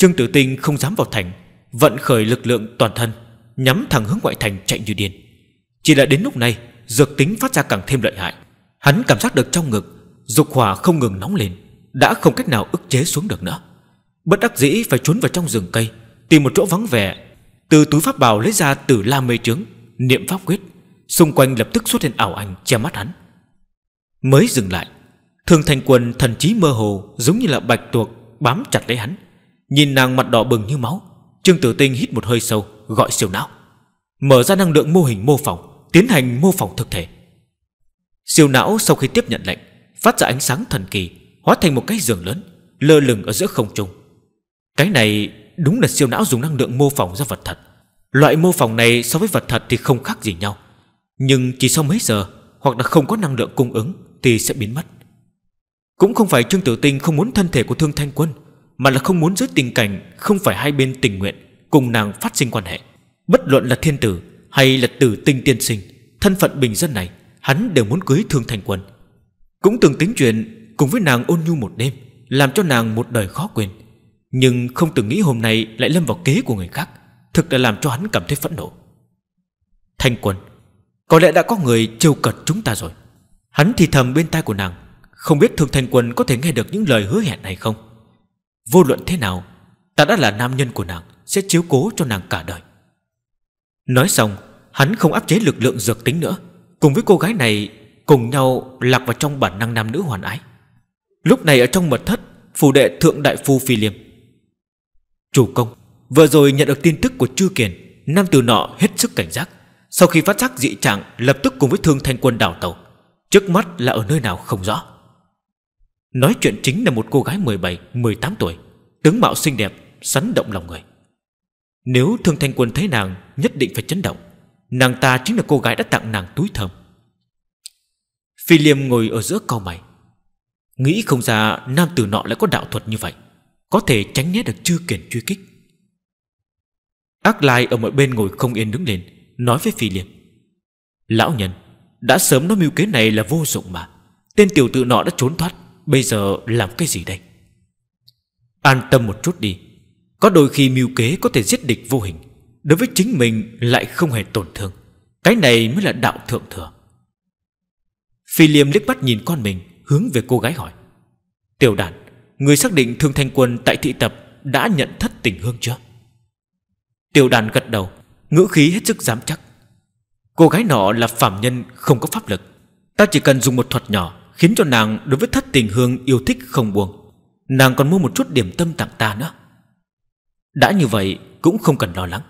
Trương Tử Tinh không dám vào thành Vận khởi lực lượng toàn thân Nhắm thẳng hướng ngoại thành chạy như điên Chỉ là đến lúc này Dược tính phát ra càng thêm lợi hại Hắn cảm giác được trong ngực Dục hỏa không ngừng nóng lên Đã không cách nào ức chế xuống được nữa Bất đắc dĩ phải trốn vào trong rừng cây Tìm một chỗ vắng vẻ Từ túi pháp bào lấy ra tử la mê trướng Niệm pháp quyết Xung quanh lập tức xuất hiện ảo ảnh che mắt hắn Mới dừng lại Thường thành quần thần trí mơ hồ Giống như là bạch tuộc bám chặt lấy hắn Nhìn nàng mặt đỏ bừng như máu Trương Tử Tinh hít một hơi sâu Gọi siêu não Mở ra năng lượng mô hình mô phỏng Tiến hành mô phỏng thực thể Siêu não sau khi tiếp nhận lệnh Phát ra ánh sáng thần kỳ Hóa thành một cái giường lớn Lơ lửng ở giữa không trung Cái này đúng là siêu não dùng năng lượng mô phỏng ra vật thật Loại mô phỏng này so với vật thật thì không khác gì nhau Nhưng chỉ sau mấy giờ Hoặc là không có năng lượng cung ứng Thì sẽ biến mất Cũng không phải Trương Tử Tinh không muốn thân thể của Thương Thanh Quân mà là không muốn dưới tình cảnh Không phải hai bên tình nguyện Cùng nàng phát sinh quan hệ Bất luận là thiên tử hay là tử tinh tiên sinh Thân phận bình dân này Hắn đều muốn cưới Thương Thành Quân Cũng từng tính chuyện cùng với nàng ôn nhu một đêm Làm cho nàng một đời khó quên Nhưng không từng nghĩ hôm nay Lại lâm vào kế của người khác Thực đã làm cho hắn cảm thấy phẫn nộ thành Quân Có lẽ đã có người trêu cật chúng ta rồi Hắn thì thầm bên tai của nàng Không biết Thương thành Quân có thể nghe được những lời hứa hẹn này không Vô luận thế nào Ta đã là nam nhân của nàng Sẽ chiếu cố cho nàng cả đời Nói xong Hắn không áp chế lực lượng dược tính nữa Cùng với cô gái này Cùng nhau lạc vào trong bản năng nam nữ hoàn ái Lúc này ở trong mật thất Phù đệ thượng đại phu phi liêm Chủ công Vừa rồi nhận được tin tức của chư kiền Nam tử nọ hết sức cảnh giác Sau khi phát giác dị trạng Lập tức cùng với thương thanh quân đảo tàu Trước mắt là ở nơi nào không rõ Nói chuyện chính là một cô gái 17, 18 tuổi Tướng mạo xinh đẹp, sắn động lòng người Nếu thương thanh quân thấy nàng Nhất định phải chấn động Nàng ta chính là cô gái đã tặng nàng túi thơm Phi Liêm ngồi ở giữa cao mày Nghĩ không ra nam tử nọ lại có đạo thuật như vậy Có thể tránh né được chư kiển truy kích Ác lai ở mọi bên ngồi không yên đứng lên Nói với Phi Liêm Lão nhân Đã sớm nói mưu kế này là vô dụng mà Tên tiểu tử nọ đã trốn thoát Bây giờ làm cái gì đây An tâm một chút đi Có đôi khi mưu kế có thể giết địch vô hình Đối với chính mình lại không hề tổn thương Cái này mới là đạo thượng thừa Phi Liêm liếc mắt nhìn con mình Hướng về cô gái hỏi Tiểu đàn Người xác định Thương Thanh Quân tại thị tập Đã nhận thất tình hương chưa Tiểu đàn gật đầu Ngữ khí hết sức dám chắc Cô gái nọ là phạm nhân không có pháp lực Ta chỉ cần dùng một thuật nhỏ Khiến cho nàng đối với thất tình hương yêu thích không buồn, Nàng còn mua một chút điểm tâm tặng ta nữa Đã như vậy cũng không cần lo lắng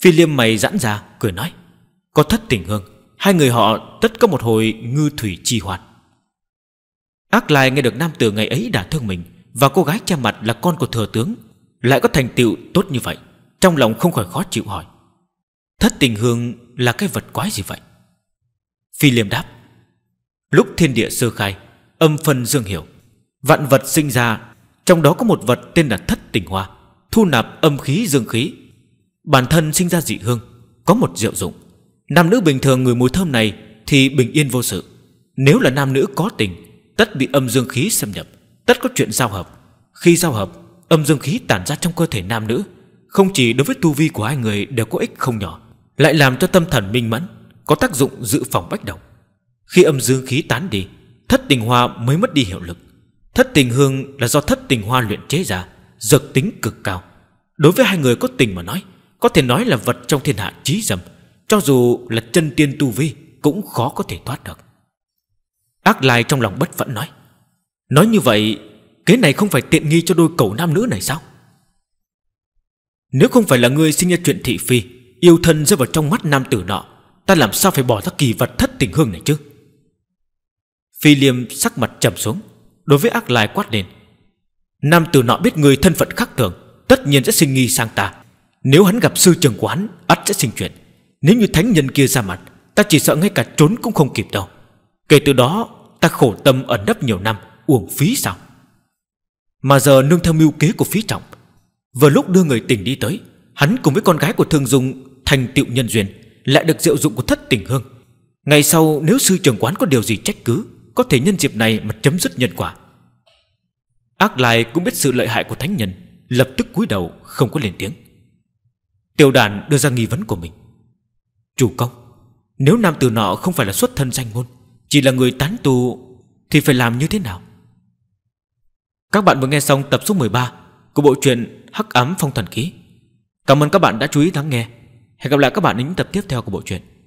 Phi liêm mày giãn ra cười nói Có thất tình hương Hai người họ tất có một hồi ngư thủy trì hoạt Ác lai nghe được nam tử ngày ấy đã thương mình Và cô gái cha mặt là con của thừa tướng Lại có thành tựu tốt như vậy Trong lòng không khỏi khó chịu hỏi Thất tình hương là cái vật quái gì vậy Phi liêm đáp Lúc thiên địa sơ khai Âm phân dương hiểu Vạn vật sinh ra Trong đó có một vật tên là thất tình hoa Thu nạp âm khí dương khí Bản thân sinh ra dị hương Có một diệu dụng Nam nữ bình thường người mùi thơm này Thì bình yên vô sự Nếu là nam nữ có tình Tất bị âm dương khí xâm nhập Tất có chuyện giao hợp Khi giao hợp Âm dương khí tản ra trong cơ thể nam nữ Không chỉ đối với tu vi của hai người đều có ích không nhỏ Lại làm cho tâm thần minh mẫn Có tác dụng dự phòng bách độc khi âm dương khí tán đi Thất tình hoa mới mất đi hiệu lực Thất tình hương là do thất tình hoa luyện chế ra Dược tính cực cao Đối với hai người có tình mà nói Có thể nói là vật trong thiên hạ trí dầm Cho dù là chân tiên tu vi Cũng khó có thể thoát được Ác lai trong lòng bất vẫn nói Nói như vậy kế này không phải tiện nghi cho đôi cầu nam nữ này sao Nếu không phải là người sinh ra chuyện thị phi Yêu thân rơi vào trong mắt nam tử nọ Ta làm sao phải bỏ ra kỳ vật thất tình hương này chứ Phi liêm sắc mặt trầm xuống Đối với ác lai quát lên Nam tử nọ biết người thân phận khác thường Tất nhiên sẽ sinh nghi sang ta Nếu hắn gặp sư trường của hắn ắt sẽ sinh chuyện Nếu như thánh nhân kia ra mặt Ta chỉ sợ ngay cả trốn cũng không kịp đâu Kể từ đó ta khổ tâm ẩn nấp nhiều năm Uổng phí sao Mà giờ nương theo mưu kế của phí trọng Vừa lúc đưa người tình đi tới Hắn cùng với con gái của thương dung Thành tựu nhân duyên Lại được diệu dụng của thất tình hương Ngày sau nếu sư trưởng quán có điều gì trách cứ có thể nhân dịp này mà chấm dứt nhân quả Ác lai cũng biết sự lợi hại của thánh nhân Lập tức cúi đầu không có lên tiếng Tiểu đàn đưa ra nghi vấn của mình Chủ công Nếu nam tử nọ không phải là xuất thân danh môn Chỉ là người tán tu Thì phải làm như thế nào Các bạn vừa nghe xong tập số 13 Của bộ truyện Hắc ám phong thần ký Cảm ơn các bạn đã chú ý lắng nghe Hẹn gặp lại các bạn ở những tập tiếp theo của bộ truyện